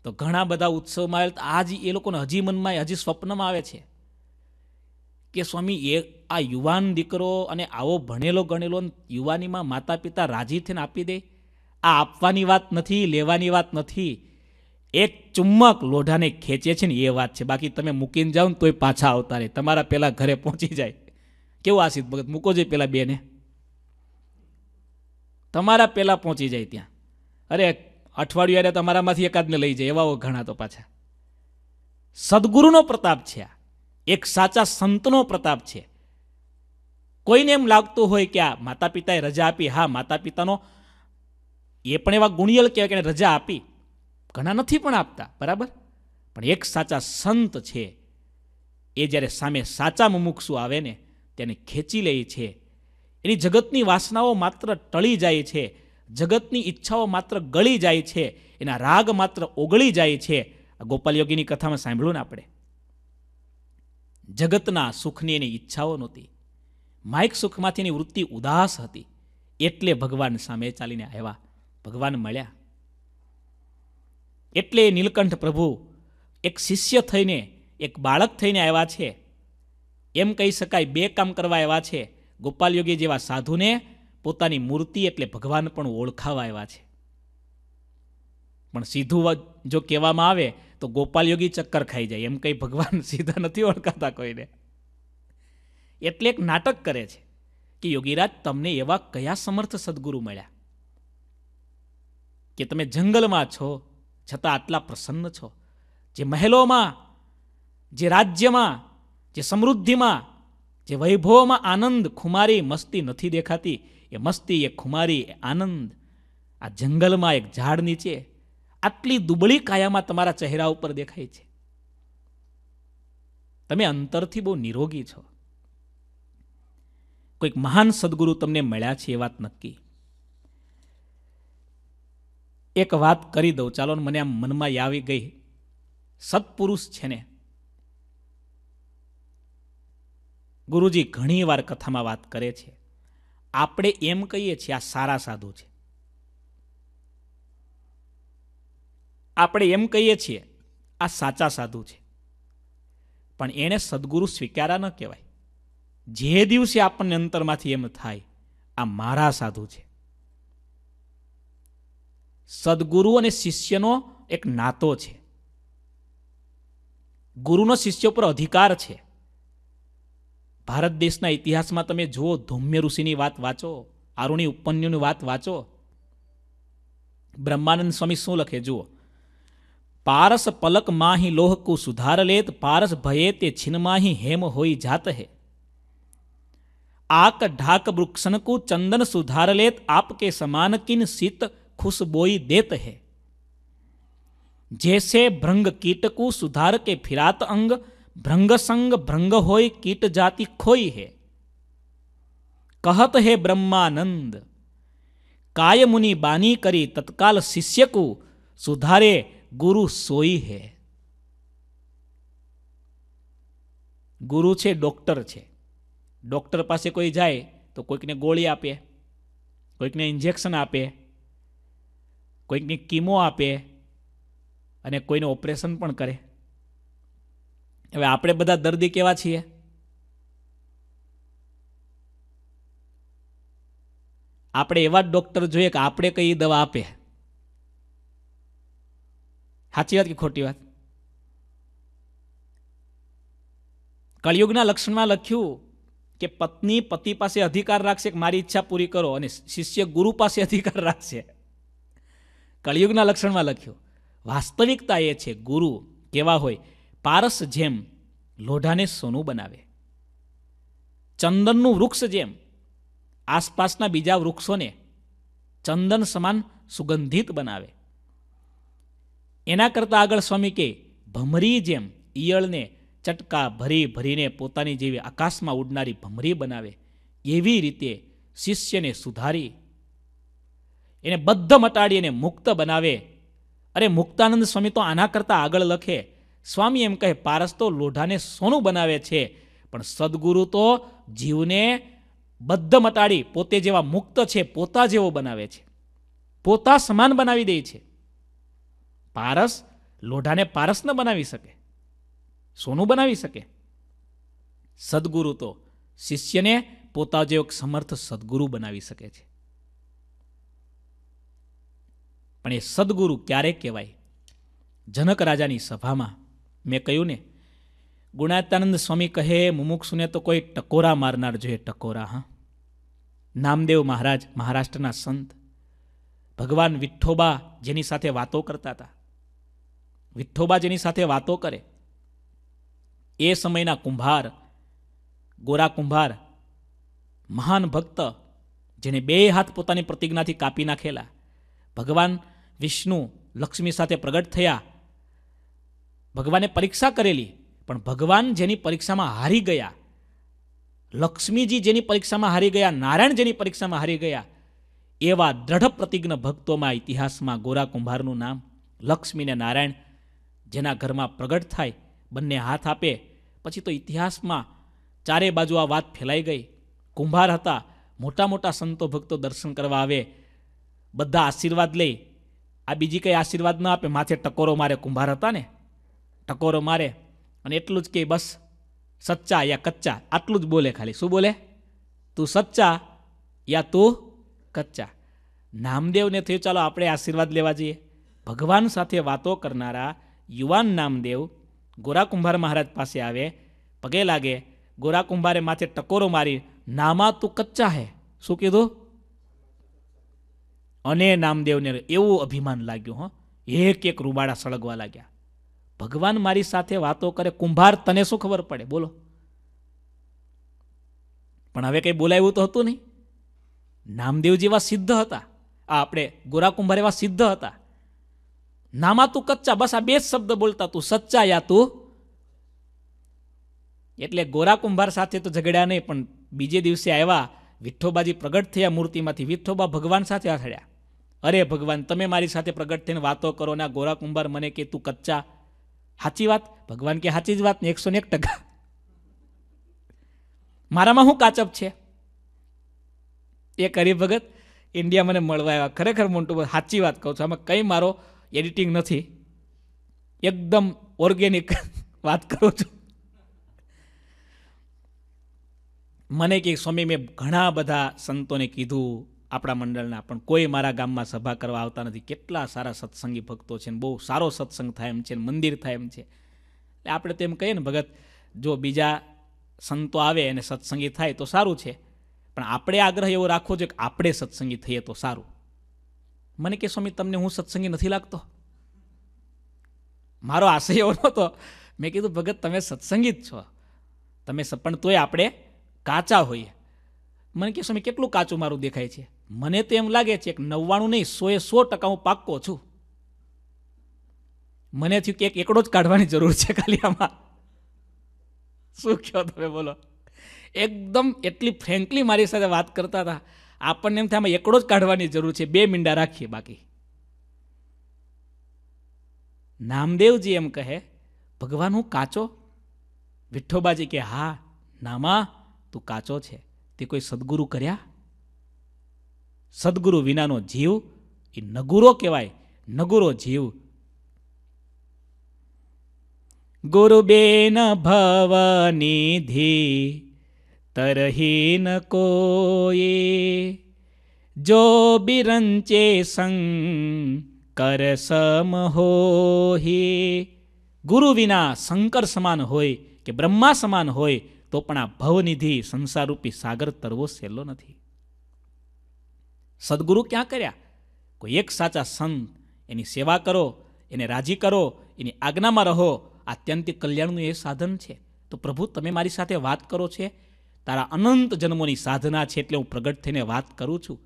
તો ઘણા બધા ઉત્સવમાં આવે આ જ એ લોકોને હજી મનમાં હજી સ્વપ્નમાં આવે છે કે સ્વામી એ આ યુવાન દીકરો અને આવો ભણેલો ગણેલો યુવાનીમાં માતા પિતા રાજી થઈને આપી દે આ આપવાની વાત નથી લેવાની વાત નથી એક ચુમ્મક લોઢાને ખેંચે છે ને એ વાત છે બાકી તમે મૂકીને જાઓ ને તોય પાછા આવતા રહે તમારા પહેલાં ઘરે પહોંચી જાય કેવું આશિત ભગત મૂકો જોઈએ પહેલાં બેને તમારા પહેલાં પહોંચી જાય ત્યાં અરે અઠવાડિયું યારે તમારામાંથી એકાદને લઈ જાય એવાઓ ઘણા તો પાછા સદગુરુનો પ્રતાપ છે આ એક સાચા સંતનો પ્રતાપ છે કોઈને એમ લાગતું હોય કે આ માતા પિતાએ રજા આપી હા માતા પિતાનો એ પણ એવા ગુણિયલ કહેવાય કે રજા આપી ઘણા નથી પણ આપતા બરાબર પણ એક સાચા સંત છે એ જ્યારે સામે સાચા મુમુક્ષુ આવે ને તેને ખેંચી લે છે એની જગતની વાસનાઓ માત્ર ટળી જાય છે જગતની ઈચ્છાઓ માત્ર ગળી જાય છે એના રાગ માત્ર ઓગળી જાય છે આ ગોપાલ યોગીની કથામાં સાંભળ્યું ને આપણે જગતના સુખની એની ઈચ્છાઓ નહોતી માઇક સુખમાંથી એની વૃત્તિ ઉદાસ હતી એટલે ભગવાન સામે ચાલીને આવ્યા ભગવાન મળ્યા એટલે નીલકંઠ પ્રભુ એક શિષ્ય થઈને એક બાળક થઈને આવ્યા છે એમ કહી શકાય બે કામ કરવા આવ્યા છે ગોપાલ યોગી જેવા સાધુને પોતાની મૂર્તિ એટલે ભગવાન પણ ઓળખાવા આવ્યા છે પણ સીધું જો કહેવામાં આવે તો ગોપાલ યોગી ચક્કર ખાઈ જાય એમ કંઈ ભગવાન <laughs> સીધા નથી ઓળખાતા કોઈને એટલે એક નાટક કરે છે કે યોગીરાજ તમને એવા કયા સમર્થ સદગુરુ મળ્યા કે તમે જંગલમાં છો છતાં આટલા પ્રસન્ન છો જે મહેલોમાં જે રાજ્યમાં જે સમૃદ્ધિમાં જે વૈભવમાં આનંદ ખુમારી મસ્તી નથી દેખાતી એ મસ્તી એ ખુમારી એ આનંદ આ જંગલમાં એક ઝાડ નીચે આટલી દુબળી કાયામાં તમારા ચહેરા ઉપર દેખાય છે તમે અંતરથી બહુ નિરોગી છો કોઈક મહાન સદગુરુ તમને મળ્યા છે એ વાત નક્કી એક વાત કરી દઉં ચાલો મને આમ મનમાં આવી ગઈ સત્પુરુષ છે ને ગુરુજી ઘણી વાર કથામાં વાત કરે છે આપણે એમ કહીએ છીએ આ સારા સાધુ છે આપણે એમ કહીએ છીએ આ સાચા સાધુ છે પણ એણે સદગુરુ સ્વીકારા ન કહેવાય જે દિવસે આપણને અંતરમાંથી એમ થાય આ મારા સાધુ છે સદગુરુ અને શિષ્યનો એક નાતો છે ગુરુનો શિષ્ય પર અધિકાર છે ભારત દેશના ઇતિહાસમાં તમે જુઓ ધૌમ્ય ઋષિની વાત વાંચો આરુણી ઉપન્યુની વાત વાંચો બ્રહ્માનંદ સ્વામી શું લખે જુઓ पारस पलक माही लोह को सुधार लेत पारस भये ते छिन माही हेम होई जात है आक ढाक वृक्षण को चंदन सुधार लेत आपके समान किन सित खुशबोई देत है जैसे भ्रंग कीट को सुधार के फिरात अंग भ्रंग संग भ्रंग होय कीट जाति खोई है कहत है ब्रह्मानंद काय मुनि बानी करी तत्काल शिष्य को सुधारे ગુરુ સોઈ હે ગુરુ છે ડોક્ટર છે ડોક્ટર પાસે કોઈ જાય તો કોઈકને ગોળી આપે કોઈકને ઇન્જેક્શન આપે કોઈકને કીમો આપે અને કોઈને ઓપરેશન પણ કરે હવે આપણે બધા દર્દી કેવા છીએ આપણે એવા જ ડૉક્ટર જોઈએ કે આપણે કઈ દવા આપે સાચી વાત કે ખોટી વાત કળિયુગના લક્ષણમાં લખ્યું કે પત્ની પતિ પાસે અધિકાર રાખશે કે મારી ઈચ્છા પૂરી કરો અને શિષ્ય ગુરુ પાસે <laughs> અધિકાર રાખશે કળિયુગના લક્ષણમાં લખ્યું વાસ્તવિકતા એ છે ગુરુ કેવા હોય પારસ જેમ લોઢાને સોનું બનાવે ચંદનનું વૃક્ષ જેમ આસપાસના બીજા વૃક્ષોને ચંદન સમાન સુગંધિત બનાવે એના કરતાં આગળ સ્વામી કે ભમરી જેમ ઈયળને ચટકા ભરી ભરીને પોતાની જેવી આકાશમાં ઉડનારી ભમરી બનાવે એવી રીતે શિષ્યને સુધારી એને બદ્ધ મટાડી એને મુક્ત બનાવે અરે મુક્તાનંદ સ્વામી તો આના કરતાં આગળ લખે સ્વામી એમ કહે પારસ તો લોઢાને સોનું બનાવે છે પણ સદગુરુ તો જીવને બદ્ધ મટાડી પોતે જેવા મુક્ત છે પોતા જેવો બનાવે છે પોતા સમાન બનાવી દે છે પારસ લોઢાને પારસ ન બનાવી શકે સોનું બનાવી શકે સદગુરુ તો શિષ્યને પોતા જેવો સમર્થ સદગુરુ બનાવી શકે છે પણ એ સદગુરુ ક્યારે કહેવાય જનક રાજાની સભામાં મેં કહ્યું ને ગુણાતાનંદ સ્વામી કહે મુમુક્ષુને તો કોઈ ટકોરા મારનાર જોઈએ ટકોરા હા નામદેવ મહારાજ મહારાષ્ટ્રના સંત ભગવાન વિઠ્ઠોબા જેની સાથે વાતો કરતા હતા વિઠ્ઠોબા જેની સાથે વાતો કરે એ સમયના કુંભાર ગોરા કુંભાર મહાન ભક્ત જેણે બે હાથ પોતાની પ્રતિજ્ઞાથી કાપી નાખેલા ભગવાન વિષ્ણુ લક્ષ્મી સાથે પ્રગટ થયા ભગવાને પરીક્ષા કરેલી પણ ભગવાન જેની પરીક્ષામાં હારી ગયા લક્ષ્મીજી જેની પરીક્ષામાં હારી ગયા નારાયણ જેની પરીક્ષામાં હારી ગયા એવા દ્રઢ પ્રતિજ્ઞ ભક્તોમાં ઇતિહાસમાં ગોરા કુંભારનું નામ લક્ષ્મી ને નારાયણ જેના ઘરમાં પ્રગટ થાય બંને હાથ આપે પછી તો ઇતિહાસમાં ચારે બાજુ આ વાત ફેલાઈ ગઈ કુંભાર હતા મોટા મોટા સંતો ભક્તો દર્શન કરવા આવે બધા આશીર્વાદ લઈ આ બીજી કંઈ આશીર્વાદ ન આપે માથે ટકોરો મારે કુંભાર હતા ને ટકોરો મારે અને એટલું જ કે બસ સચ્ચા યા કચ્ચા આટલું જ બોલે ખાલી શું બોલે તું સચ્ચા યા તું કચ્ચા નામદેવને થયું ચાલો આપણે આશીર્વાદ લેવા જઈએ ભગવાન સાથે વાતો કરનારા યુવાન નામદેવ ગોરાકુંભાર મહારાજ પાસે આવે પગે લાગે ગોરાકુંભારે માથે ટકોરો મારી નામા તું કચ્ચા હે શું કીધું અને નામદેવને એવું અભિમાન લાગ્યું હો એક એક રૂબાડા સળગવા લાગ્યા ભગવાન મારી સાથે વાતો કરે કુંભાર તને શું ખબર પડે બોલો પણ હવે કંઈ બોલાવ્યું તો હતું નહીં નામદેવ જેવા સિદ્ધ હતા આ આપણે ગોરા કુંભાર એવા સિદ્ધ હતા નામા તું કચ્ચા બસ આ બે શબ્દ બોલતા તું સચ્ચા યા તું એટલે ગોરા કુંભાર સાથે તો ઝઘડ્યા નહીં પણ બીજે દિવસે આવ્યા વિઠ્ઠોબાજી પ્રગટ થયા મૂર્તિમાંથી વિઠ્ઠોબા ભગવાન સાથે અથડ્યા અરે ભગવાન તમે મારી સાથે પ્રગટ થઈને વાતો કરો ને આ ગોરા કુંભાર મને કે તું કચ્ચા સાચી વાત ભગવાન કે સાચી જ વાત ને એકસો એક ટકા મારામાં શું કાચબ છે એ કરી ભગત ઇન્ડિયા મને મળવા આવ્યા ખરેખર મોટું સાચી વાત કહું છું આમાં કંઈ મારો એડિટિંગ નથી એકદમ ઓર્ગેનિક <laughs> વાત કરું છું મને કે સ્વામી મેં ઘણા બધા સંતોને કીધું આપણા મંડળના પણ કોઈ મારા ગામમાં સભા કરવા આવતા નથી કેટલા સારા સત્સંગી ભક્તો છે ને બહુ સારો સત્સંગ થાય એમ છે ને મંદિર થાય એમ છે એટલે આપણે તો એમ કહીએ ને ભગત જો બીજા સંતો આવે અને સત્સંગી થાય તો સારું છે પણ આપણે આગ્રહ એવો રાખવો જોઈએ કે આપણે સત્સંગી થઈએ તો સારું મને કે સ્વામી તમને હું સત્સંગી નથી લાગતો મારો આશય એવો નહોતો મેં કીધું ભગત તમે સત્સંગી જ છો તમે પણ તોય આપણે કાચા હોઈએ મને કહેશો સ્વામી કેટલું કાચું મારું દેખાય છે મને તો એમ લાગે છે કે નવ્વાણું નહીં સોએ સો ટકા હું પાક્કો છું મને થયું કે એક એકડો જ કાઢવાની જરૂર છે ખાલી આમાં શું કહો તમે બોલો એકદમ એટલી ફ્રેન્કલી મારી સાથે વાત કરતા હતા આપણને એમ થાય એકડો જ કાઢવાની જરૂર છે બે મીંડા રાખીએ બાકી નામદેવજી એમ કહે ભગવાન હું કાચો વિઠ્ઠોબાજી કે હા નામા તું કાચો છે તે કોઈ સદગુરુ કર્યા સદગુરુ વિનાનો જીવ એ નગુરો કહેવાય નગુરો જીવ ગુરુબેન ભવનિધિ તરહી તરહીન કોએ જો બિરંચે સંગ કર સમ હોહી ગુરુ વિના શંકર સમાન હોય કે બ્રહ્મા સમાન હોય તો પણ આ ભવનિધિ સંસારરૂપી સાગર તરવો સહેલો નથી સદગુરુ ક્યાં કર્યા કોઈ એક સાચા સંત એની સેવા કરો એને રાજી કરો એની આજ્ઞામાં રહો આત્યંતિક કલ્યાણનું એ સાધન છે તો પ્રભુ તમે મારી સાથે વાત કરો છે તારા અનંત જન્મોની સાધના છે એટલે હું પ્રગટ થઈને વાત કરું છું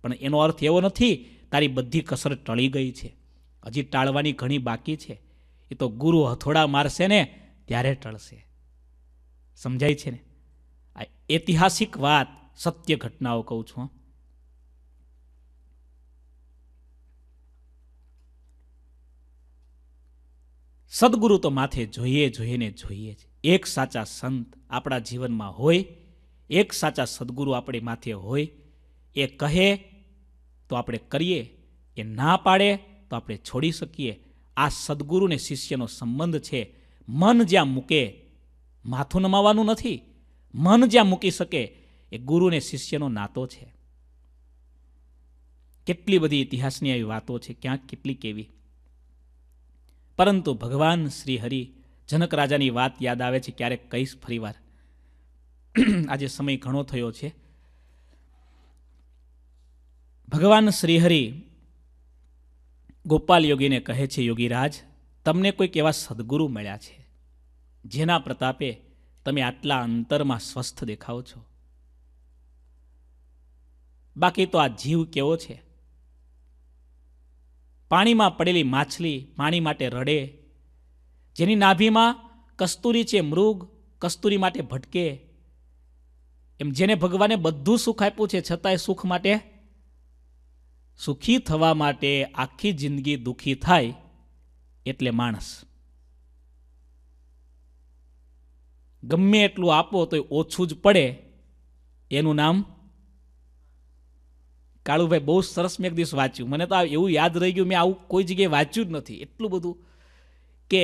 પણ એનો અર્થ એવો નથી તારી બધી કસર ટળી ગઈ છે હજી ટાળવાની ઘણી બાકી છે એ તો ગુરુ હથોડા મારશે ને ત્યારે ટળશે સમજાય છે ને આ ઐતિહાસિક વાત સત્ય ઘટનાઓ કહું છું સદગુરુ તો માથે જોઈએ જોઈએ ને જોઈએ જ એક સાચા સંત આપણા જીવનમાં હોય એક સાચા સદગુરુ આપણી માથે હોય એ કહે તો આપણે કરીએ એ ના પાડે તો આપણે છોડી શકીએ આ સદગુરુને શિષ્યનો સંબંધ છે મન જ્યાં મૂકે માથું નમાવાનું નથી મન જ્યાં મૂકી શકે એ ગુરુને શિષ્યનો નાતો છે કેટલી બધી ઇતિહાસની આવી વાતો છે ક્યાંક કેટલી કેવી પરંતુ ભગવાન શ્રી હરિ જનક રાજાની વાત યાદ આવે છે ક્યારેક કહીશ ફરીવાર <clears throat> આજે સમય ઘણો થયો છે ભગવાન શ્રીહરિ ગોપાલ યોગીને કહે છે યોગીરાજ તમને કોઈક એવા સદગુરુ મળ્યા છે જેના પ્રતાપે તમે આટલા અંતરમાં સ્વસ્થ દેખાઓ છો બાકી તો આ જીવ કેવો છે પાણીમાં પડેલી માછલી પાણી માટે રડે જેની નાભીમાં કસ્તુરી છે મૃગ કસ્તુરી માટે ભટકે એમ જેને ભગવાને બધું સુખ આપ્યું છે છતાંય સુખ માટે સુખી થવા માટે આખી જિંદગી દુખી થાય એટલે માણસ ગમે એટલું આપો તો ઓછું જ પડે એનું નામ કાળુભાઈ બહુ સરસ મેં એક દિવસ વાંચ્યું મને તો એવું યાદ રહી ગયું મેં આવું કોઈ જગ્યાએ વાંચ્યું જ નથી એટલું બધું કે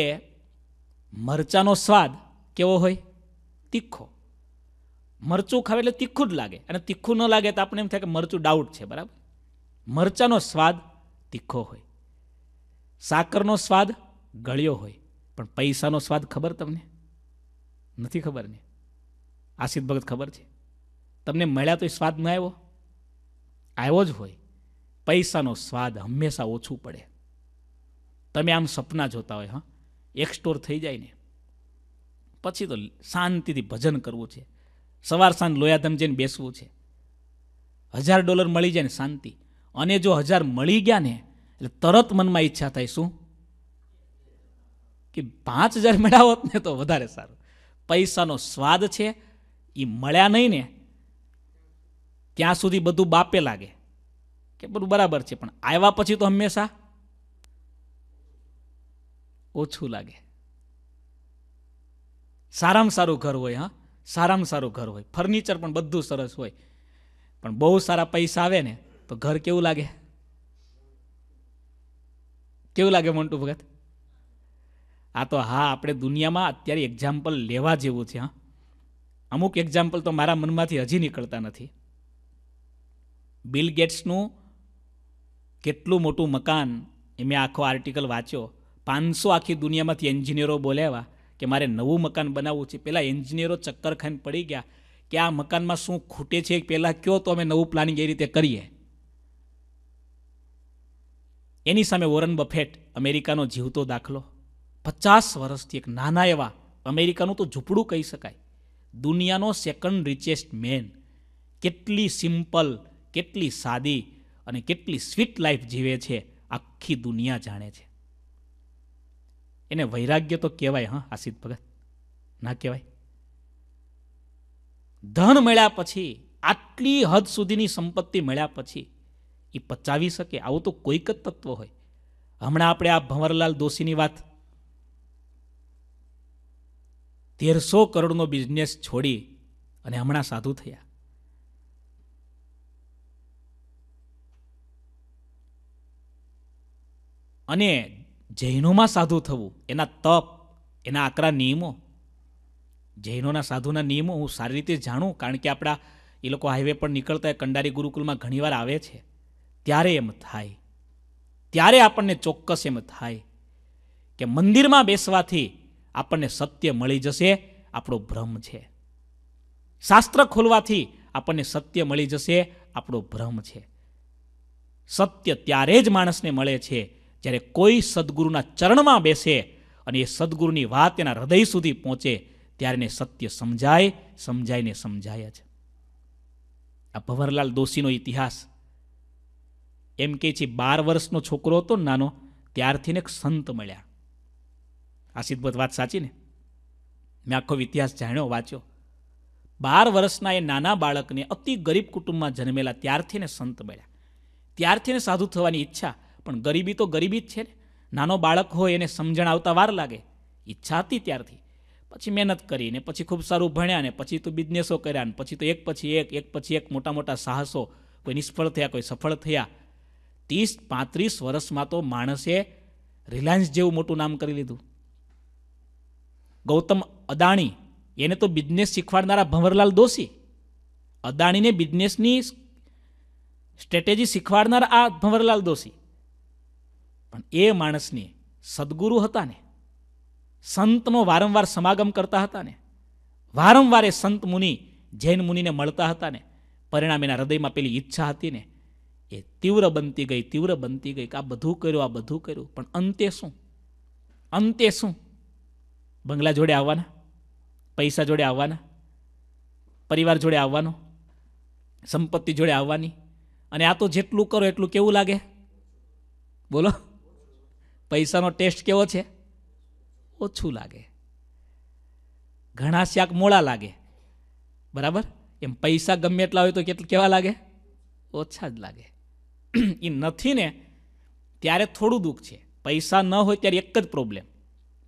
મરચાનો સ્વાદ કેવો હોય તીખો મરચું ખાવે એટલે તીખું જ લાગે અને તીખું ન લાગે તો આપણે એમ થાય કે મરચું ડાઉટ છે બરાબર મરચાંનો સ્વાદ તીખો હોય સાકરનો સ્વાદ ગળ્યો હોય પણ પૈસાનો સ્વાદ ખબર તમને નથી ખબર ને આશિત ભગત ખબર છે તમને મળ્યા તો એ સ્વાદ ન આવ્યો આવ્યો જ હોય પૈસાનો સ્વાદ હંમેશા ઓછું પડે તમે આમ સપના જોતા હોય હા સ્ટોર થઈ જાય ને પછી તો શાંતિથી ભજન કરવું છે સવાર સાંજ લોયાધમ જઈને બેસવું છે હજાર ડોલર મળી જાય ને શાંતિ અને જો હજાર મળી ગયા ને એટલે તરત મનમાં ઈચ્છા થાય શું કે પાંચ હજાર મેળાવત ને તો વધારે સારું પૈસાનો સ્વાદ છે એ મળ્યા નહીં ને ત્યાં સુધી બધું બાપે લાગે કે બધું બરાબર છે પણ આવ્યા પછી તો હંમેશા ઓછું લાગે સારામાં સારું ઘર હોય હા સારામાં સારું ઘર હોય ફર્નિચર પણ બધું સરસ હોય પણ બહુ સારા પૈસા આવે ને તો ઘર કેવું લાગે કેવું લાગે મોન્ટુ ભગત આ તો હા આપણે દુનિયામાં અત્યારે એક્ઝામ્પલ લેવા જેવું છે હા અમુક એક્ઝામ્પલ તો મારા મનમાંથી હજી નીકળતા નથી બિલ ગેટ્સનું કેટલું મોટું મકાન એ મેં આખો આર્ટિકલ વાંચ્યો પાંચસો આખી દુનિયામાંથી એન્જિનિયરો બોલાવ્યા કે મારે નવું મકાન બનાવવું છે પહેલાં એન્જિનિયરો ચક્કર ખાઈને પડી ગયા કે આ મકાનમાં શું ખૂટે છે પહેલાં કયો તો અમે નવું પ્લાનિંગ એ રીતે કરીએ એની સામે વોરન બફેટ અમેરિકાનો જીવતો દાખલો પચાસ વર્ષથી એક નાના એવા અમેરિકાનું તો ઝૂંપડું કહી શકાય દુનિયાનો સેકન્ડ રિચેસ્ટ મેન કેટલી સિમ્પલ કેટલી સાદી અને કેટલી સ્વીટ લાઈફ જીવે છે આખી દુનિયા જાણે છે એને વૈરાગ્ય તો કહેવાય હા આસિત ભગત ના કહેવાય ધન મળ્યા પછી આટલી હદ સુધીની સંપત્તિ મળ્યા પછી એ પચાવી શકે આવું તો કોઈક જ તત્વ હોય હમણાં આપણે આ ભંવરલાલ દોશીની વાત તેરસો કરોડનો બિઝનેસ છોડી અને હમણાં સાધુ થયા અને જૈનોમાં સાધુ થવું એના તપ એના આકરા નિયમો જૈનોના સાધુના નિયમો હું સારી રીતે જાણું કારણ કે આપણા એ લોકો હાઈવે પર નીકળતા કંડારી ગુરુકુલમાં ઘણીવાર આવે છે ત્યારે એમ થાય ત્યારે આપણને ચોક્કસ એમ થાય કે મંદિરમાં બેસવાથી આપણને સત્ય મળી જશે આપણો ભ્રમ છે શાસ્ત્ર ખોલવાથી આપણને સત્ય મળી જશે આપણો ભ્રમ છે સત્ય ત્યારે જ માણસને મળે છે જ્યારે કોઈ સદગુરુના ચરણમાં બેસે અને એ સદગુરુની વાત એના હૃદય સુધી પહોંચે ત્યારે એને સત્ય સમજાય સમજાયને સમજાય જ આ ભવરલાલ દોશીનો ઇતિહાસ એમ કહે છે બાર વર્ષનો છોકરો હતો નાનો ત્યારથી એક સંત મળ્યા આ સિદ્ધવત વાત સાચી ને મેં આખો ઇતિહાસ જાણ્યો વાંચ્યો બાર વર્ષના એ નાના બાળકને અતિ ગરીબ કુટુંબમાં જન્મેલા ત્યારથી ને સંત મળ્યા ત્યારથી ને સાધુ થવાની ઈચ્છા પણ ગરીબી તો ગરીબી જ છે ને નાનો બાળક હોય એને સમજણ આવતા વાર લાગે ઈચ્છા હતી ત્યારથી પછી મહેનત કરી ને પછી ખૂબ સારું ભણ્યા ને પછી તો બિઝનેસો કર્યા ને પછી તો એક પછી એક એક પછી એક મોટા મોટા સાહસો કોઈ નિષ્ફળ થયા કોઈ સફળ થયા ત્રીસ પાંત્રીસ વર્ષમાં તો માણસે રિલાયન્સ જેવું મોટું નામ કરી લીધું ગૌતમ અદાણી એને તો બિઝનેસ શીખવાડનારા ભંવરલાલ દોશી અદાણીને બિઝનેસની સ્ટ્રેટેજી શીખવાડનાર આ ભંવરલાલ દોશી પણ એ માણસની સદગુરુ હતા ને સંતનો વારંવાર સમાગમ કરતા હતા ને વારંવાર એ સંત મુનિ જૈન મુનિને મળતા હતા ને પરિણામ એના હૃદયમાં પેલી ઈચ્છા હતી ને એ તીવ્ર બનતી ગઈ તીવ્ર બનતી ગઈ કે આ બધું કર્યું આ બધું કર્યું પણ અંતે શું અંતે શું બંગલા જોડે આવવાના પૈસા જોડે આવવાના પરિવાર જોડે આવવાનો સંપત્તિ જોડે આવવાની અને આ તો જેટલું કરો એટલું કેવું લાગે બોલો પૈસાનો ટેસ્ટ કેવો છે ઓછું લાગે ઘણા શાક મોળા લાગે બરાબર એમ પૈસા ગમે એટલા હોય તો કેટલા કેવા લાગે ઓછા જ લાગે એ નથી ને ત્યારે થોડું દુઃખ છે પૈસા ન હોય ત્યારે એક જ પ્રોબ્લેમ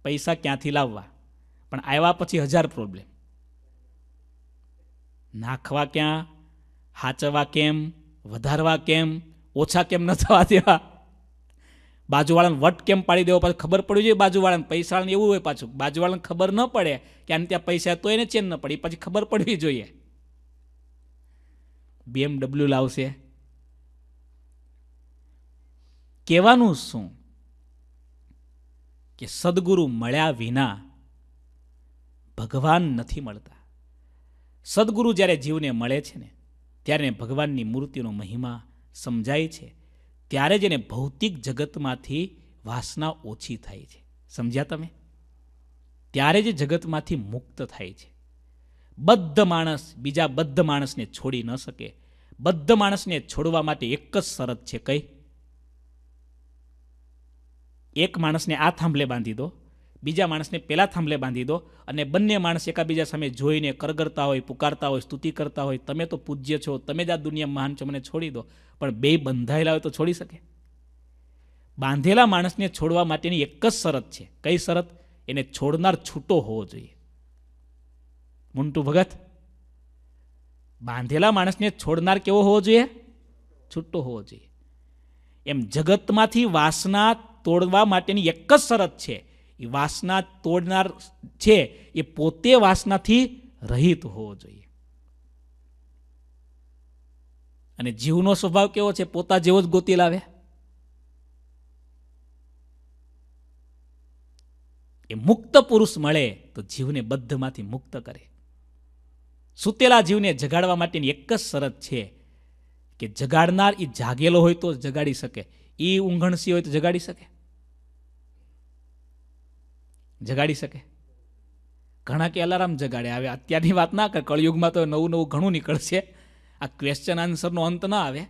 પૈસા ક્યાંથી લાવવા પણ આવ્યા પછી હજાર પ્રોબ્લેમ નાખવા ક્યાં હાચવા કેમ વધારવા કેમ ઓછા કેમ ન થવા દેવા બાજુવાળાને વટ કેમ પાડી દેવો પાછું ખબર પડવી જોઈએ બાજુવાળાને પૈસાવાળાને એવું હોય પાછું બાજુવાળાને ખબર ન પડે કે આને ત્યાં પૈસા તો એને ચેન ન પડે પછી ખબર પડવી જોઈએ બીએમડબલ્યુ લાવશે કહેવાનું શું કે સદગુરુ મળ્યા વિના ભગવાન નથી મળતા સદગુરુ જ્યારે જીવને મળે છે ને ત્યારે ભગવાનની મૂર્તિનો મહિમા સમજાય છે ત્યારે જ એને ભૌતિક જગતમાંથી વાસના ઓછી થાય છે સમજ્યા તમે ત્યારે જ જગતમાંથી મુક્ત થાય છે બદ્ધ માણસ બીજા બદ્ધ માણસને છોડી ન શકે બદ્ધ માણસને છોડવા માટે એક જ શરત છે કઈ એક માણસને આ થાંભલે બાંધી દો બીજા માણસને પહેલા થાંભલે બાંધી દો અને બંને માણસ એકાબીજા સામે જોઈને કરગરતા હોય પુકારતા હોય સ્તુતિ કરતા હોય તમે તો પૂજ્ય છો તમે જ આ દુનિયા મહાન છો મને છોડી દો પણ બે બંધાયેલા હોય તો છોડી શકે બાંધેલા માણસને છોડવા માટેની એક જ શરત છે કઈ શરત એને છોડનાર છૂટો હોવો જોઈએ મુન્ટુ ભગત બાંધેલા માણસને છોડનાર કેવો હોવો જોઈએ છૂટો હોવો જોઈએ એમ જગતમાંથી વાસના તોડવા માટેની એક જ શરત છે એ વાસના તોડનાર છે એ પોતે વાસનાથી રહિત હોવો જોઈએ અને જીવનો સ્વભાવ કેવો છે પોતા જેવો જ ગોતી લાવે એ મુક્ત પુરુષ મળે તો જીવને બદ્ધમાંથી મુક્ત કરે સૂતેલા જીવને જગાડવા માટેની એક જ શરત છે કે જગાડનાર એ જાગેલો હોય તો જગાડી શકે એ ઊંઘણસી હોય તો જગાડી શકે જગાડી શકે ઘણા કે અલાર્મ જગાડે આવે અત્યારની વાત ના કર કળયુગમાં તો નવું નવું ઘણું નીકળશે આ ક્વેશ્ચન આન્સરનો અંત ના આવે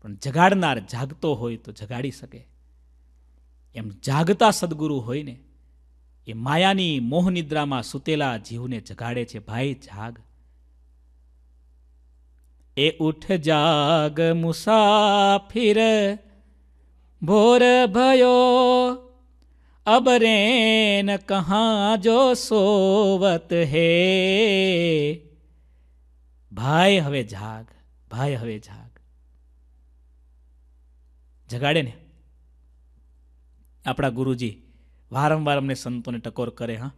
પણ જગાડનાર જાગતો હોય તો જગાડી શકે એમ જાગતા સદગુરુ હોય ને એ માયાની મોહનિદ્રામાં સૂતેલા જીવને જગાડે છે ભાઈ જાગ એ ઉઠ જાગ મુસાફિર ભોર ભયો અબરેન कहाँ જો સોવત હે ભાઈ હવે જાગ ભાઈ હવે જાગ જગાડે ને આપણા ગુરુજી વારંવાર અમને સંતોને ટકોર કરે હા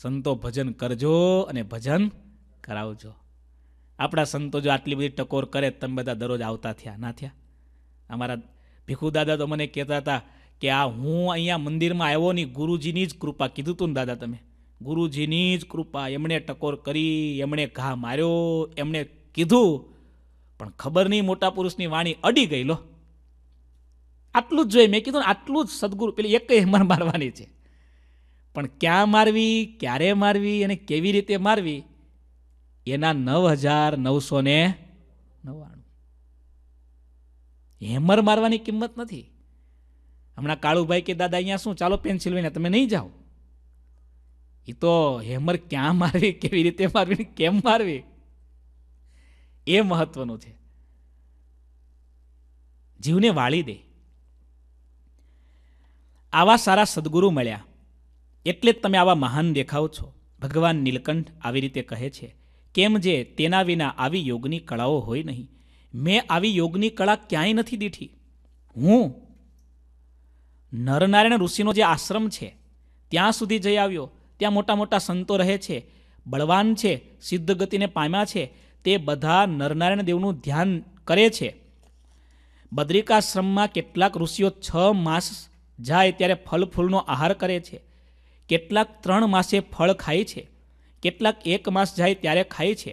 સંતો ભજન કરજો અને ભજન કરાવજો આપણા સંતો જો આટલી બધી ટકોર કરે તમે બધા દરરોજ આવતા થયા ના થયા અમારા ભીખુ દાદા તો મને કહેતા હતા કે આ હું અહીંયા મંદિરમાં આવ્યો નહીં ગુરુજીની જ કૃપા કીધું તું ને દાદા તમે ગુરુજીની જ કૃપા એમણે ટકોર કરી એમણે ઘા માર્યો એમણે કીધું પણ ખબર નહીં મોટા પુરુષની વાણી અડી ગઈ લો આટલું જ જોઈએ મેં કીધું આટલું જ સદગુરુ પેલી એક હેમર મારવાની છે પણ ક્યાં મારવી ક્યારે મારવી અને કેવી રીતે મારવી એના નવ હજાર નવસો ને નવ્વાણું હેમર મારવાની કિંમત નથી હમણાં કાળુભાઈ કે દાદા અહીંયા શું ચાલો પેન્સિલ પેન્સિલવેનિયા તમે નહીં જાઓ એ તો હેમર ક્યાં મારવી કેવી રીતે મારવી કેમ મારવી એ મહત્વનું છે જીવને વાળી દે આવા સારા સદગુરુ મળ્યા એટલે જ તમે આવા મહાન દેખાવ છો ભગવાન નીલકંઠ આવી રીતે કહે છે કેમ જે તેના વિના આવી યોગની કળાઓ હોય નહીં મેં આવી યોગની કળા ક્યાંય નથી દીઠી હું નરનારાયણ ઋષિનો જે આશ્રમ છે ત્યાં સુધી જઈ આવ્યો ત્યાં મોટા મોટા સંતો રહે છે બળવાન છે સિદ્ધ ગતિને પામ્યા છે તે બધા નરનારાયણ દેવનું ધ્યાન કરે છે બદ્રિકાશ્રમમાં કેટલાક ઋષિઓ છ માસ જાય ત્યારે ફલ ફૂલનો આહાર કરે છે કેટલાક ત્રણ માસે ફળ ખાય છે કેટલાક એક માસ જાય ત્યારે ખાય છે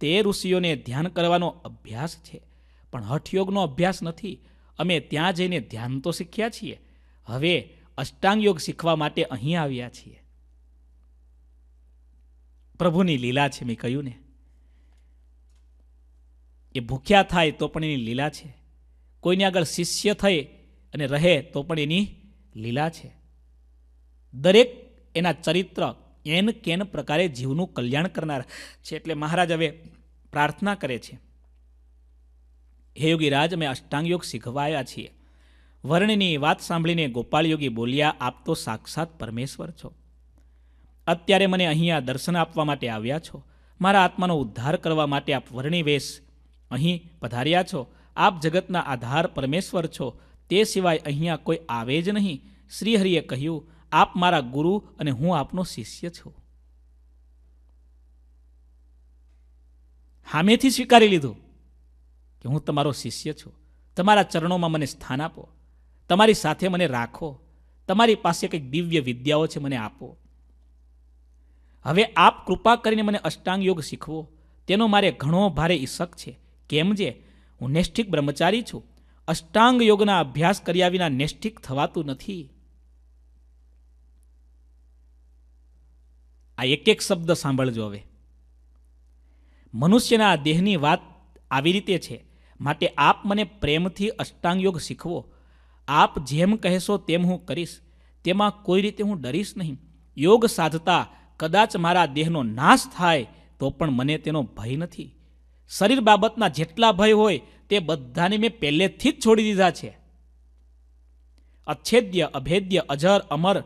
તે ઋષિઓને ધ્યાન કરવાનો અભ્યાસ છે પણ હઠયોગનો અભ્યાસ નથી અમે ત્યાં જઈને ધ્યાન તો શીખ્યા છીએ હવે અષ્ટાંગ યોગ શીખવા માટે અહીં આવ્યા છીએ પ્રભુની લીલા છે મેં કહ્યું ને એ ભૂખ્યા થાય તો પણ એની લીલા છે કોઈની આગળ શિષ્ય થઈ અને રહે તો પણ એની લીલા છે દરેક એના ચરિત્ર એન કેન પ્રકારે જીવનું કલ્યાણ કરનાર છે એટલે મહારાજ હવે પ્રાર્થના કરે છે હે રાજ અમે અષ્ટાંગ યોગ શીખવાયા છીએ વર્ણની વાત સાંભળીને ગોપાલ યોગી બોલ્યા આપ તો સાક્ષાત પરમેશ્વર છો અત્યારે મને અહીંયા દર્શન આપવા માટે આવ્યા છો મારા આત્માનો ઉદ્ધાર કરવા માટે આપ વર્ણિવેશ અહીં પધાર્યા છો આપ જગતના આધાર પરમેશ્વર છો તે સિવાય અહીંયા કોઈ આવે જ નહીં શ્રીહરિએ કહ્યું આપ મારા ગુરુ અને હું આપનો શિષ્ય છું હામેથી સ્વીકારી લીધું કે હું તમારો શિષ્ય છું તમારા ચરણોમાં મને સ્થાન આપો તમારી સાથે મને રાખો તમારી પાસે કંઈક દિવ્ય વિદ્યાઓ છે મને આપો હવે આપ કૃપા કરીને મને અષ્ટાંગ યોગ શીખવો તેનો મારે ઘણો ભારે ઈશક છે કેમ જે હું નૈષ્ઠિક બ્રહ્મચારી છું અષ્ટાંગ યોગના અભ્યાસ કર્યા વિના નૈષ્ઠિક થવાતું નથી આ એક એક શબ્દ સાંભળજો હવે મનુષ્યના દેહની વાત આવી રીતે છે માટે આપ મને પ્રેમથી અષ્ટાંગ યોગ શીખવો આપ જેમ કહેશો તેમ હું કરીશ તેમાં કોઈ રીતે હું ડરીશ નહીં યોગ સાધતા કદાચ મારા દેહનો નાશ થાય તો પણ મને તેનો ભય નથી શરીર બાબતના જેટલા ભય હોય તે બધાને મેં પહેલેથી જ છોડી દીધા છે અચ્છેદ્ય અભેદ્ય અજર અમર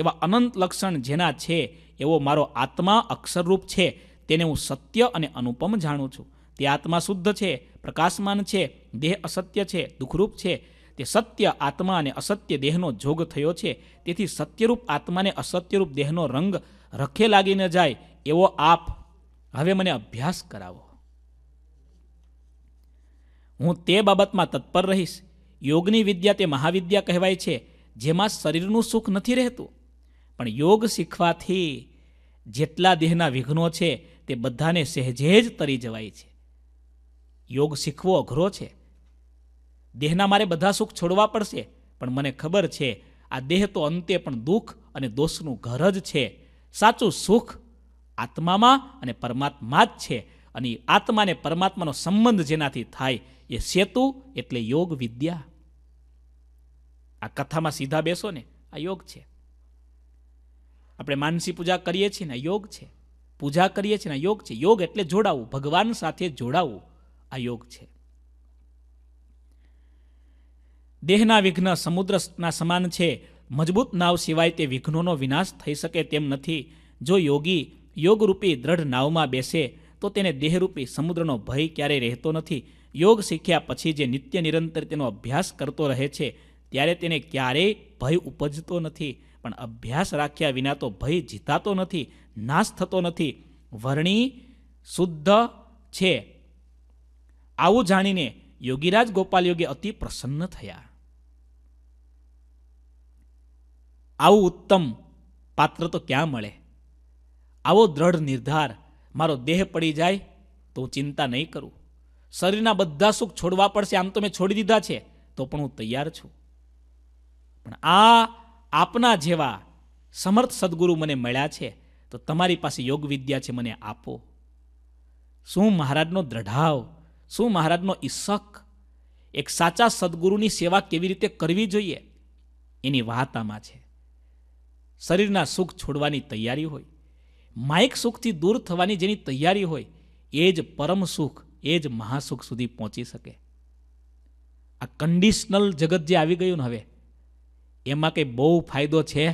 એવા અનંત લક્ષણ જેના છે એવો મારો આત્મા અક્ષરરૂપ છે તેને હું સત્ય અને અનુપમ જાણું છું તે આત્મા શુદ્ધ છે પ્રકાશમાન છે દેહ અસત્ય છે દુઃખરૂપ છે તે સત્ય આત્મા અને અસત્ય દેહનો જોગ થયો છે તેથી સત્યરૂપ આત્માને અસત્યરૂપ દેહનો રંગ રખે લાગીને જાય એવો આપ હવે મને અભ્યાસ કરાવો હું તે બાબતમાં તત્પર રહીશ યોગની વિદ્યા તે મહાવિદ્યા કહેવાય છે જેમાં શરીરનું સુખ નથી રહેતું પણ યોગ શીખવાથી જેટલા દેહના વિઘ્નો છે તે બધાને સહેજે જ તરી જવાય છે યોગ શીખવો અઘરો છે દેહના મારે બધા સુખ છોડવા પડશે પણ મને ખબર છે આ દેહ તો અંતે પણ દુઃખ અને દોષનું ઘર જ છે સાચું સુખ આત્મામાં અને પરમાત્મા જ છે અને આત્માને પરમાત્માનો સંબંધ જેનાથી થાય એ સેતુ એટલે યોગ વિદ્યા આ કથામાં સીધા બેસો ને આ યોગ છે આપણે માનસી પૂજા કરીએ છીએ ને યોગ છે પૂજા કરીએ છીએ ને યોગ છે યોગ એટલે જોડાવું ભગવાન સાથે જોડાવું આ યોગ છે દેહના વિઘ્ન સમુદ્રના સમાન છે મજબૂત નાવ સિવાય તે વિઘ્નોનો વિનાશ થઈ શકે તેમ નથી જો યોગી યોગરૂપી દ્રઢ નાવમાં બેસે તો તેને દેહરૂપી સમુદ્રનો ભય ક્યારેય રહેતો નથી યોગ શીખ્યા પછી જે નિત્ય નિરંતર તેનો અભ્યાસ કરતો રહે છે ત્યારે તેને ક્યારેય ભય ઉપજતો નથી પણ અભ્યાસ રાખ્યા વિના તો ભય જીતાતો નથી નાશ થતો નથી વર્ણી શુદ્ધ છે આવું જાણીને યોગીરાજ ગોપાલ યોગી અતિ પ્રસન્ન થયા આવું ઉત્તમ પાત્ર તો ક્યાં મળે આવો દ્રઢ નિર્ધાર મારો દેહ પડી જાય તો હું ચિંતા નહીં કરું શરીરના બધા સુખ છોડવા પડશે આમ તો મેં છોડી દીધા છે તો પણ હું તૈયાર છું પણ આ આપના જેવા સમર્થ સદગુરુ મને મળ્યા છે તો તમારી પાસે યોગ વિદ્યા છે મને આપો શું મહારાજનો દ્રઢાવ શું મહારાજનો ઈશક એક સાચા સદગુરુની સેવા કેવી રીતે કરવી જોઈએ એની વાત આમાં છે શરીરના સુખ છોડવાની તૈયારી હોય માયિક સુખથી દૂર થવાની જેની તૈયારી હોય એ જ પરમ સુખ એ જ મહાસુખ સુધી પહોંચી શકે આ કન્ડિશનલ જગત જે આવી ગયું ને હવે એમાં કંઈ બહુ ફાયદો છે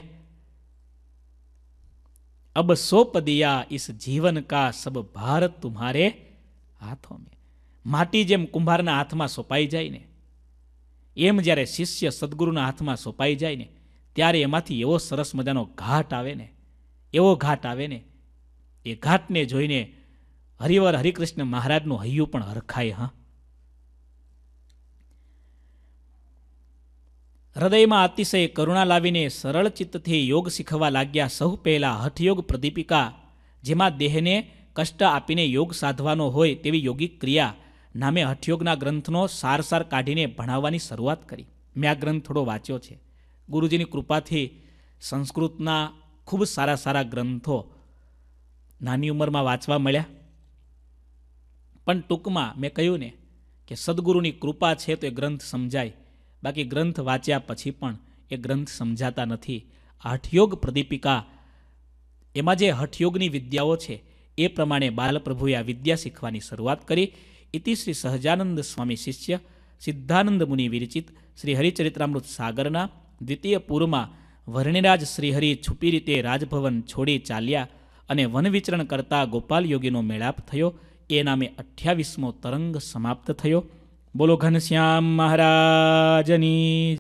અબ સોપદિયા ઈસ જીવન કા સબ ભારત તુમારે હાથો મેં માટી જેમ કુંભારના હાથમાં સોંપાઈ જાય ને એમ જ્યારે શિષ્ય સદગુરુના હાથમાં સોંપાઈ જાય ને ત્યારે એમાંથી એવો સરસ મજાનો ઘાટ આવે ને એવો ઘાટ આવે ને એ ઘાટને જોઈને હરિવર હરિકૃષ્ણ મહારાજનું હૈયું પણ હરખાય હા હૃદયમાં અતિશય કરુણા લાવીને સરળ ચિત્તથી યોગ શીખવા લાગ્યા સૌ પહેલાં હઠયોગ પ્રદીપિકા જેમાં દેહને કષ્ટ આપીને યોગ સાધવાનો હોય તેવી યોગિક ક્રિયા નામે હઠયોગના ગ્રંથનો સાર સાર કાઢીને ભણાવવાની શરૂઆત કરી મેં આ ગ્રંથ થોડો વાંચ્યો છે ગુરુજીની કૃપાથી સંસ્કૃતના ખૂબ સારા સારા ગ્રંથો નાની ઉંમરમાં વાંચવા મળ્યા પણ ટૂંકમાં મેં કહ્યું ને કે સદગુરુની કૃપા છે તો એ ગ્રંથ સમજાય બાકી ગ્રંથ વાંચ્યા પછી પણ એ ગ્રંથ સમજાતા નથી હઠયોગ પ્રદીપિકા એમાં જે હઠયોગની વિદ્યાઓ છે એ પ્રમાણે બાલપ્રભુએ આ વિદ્યા શીખવાની શરૂઆત કરી ઇતિ શ્રી સહજાનંદ સ્વામી શિષ્ય સિદ્ધાનંદ મુનિ વિરચિત શ્રી હરિચરિત્રામૃત સાગરના દ્વિતીય પૂરમાં વર્ણિરાજ શ્રીહરિ છુપી રીતે રાજભવન છોડી ચાલ્યા અને વનવિચરણ કરતા ગોપાલ યોગીનો મેળાપ થયો એ નામે અઠ્યાવીસમો તરંગ સમાપ્ત થયો બોલો ઘનશ્યામ મહારાજની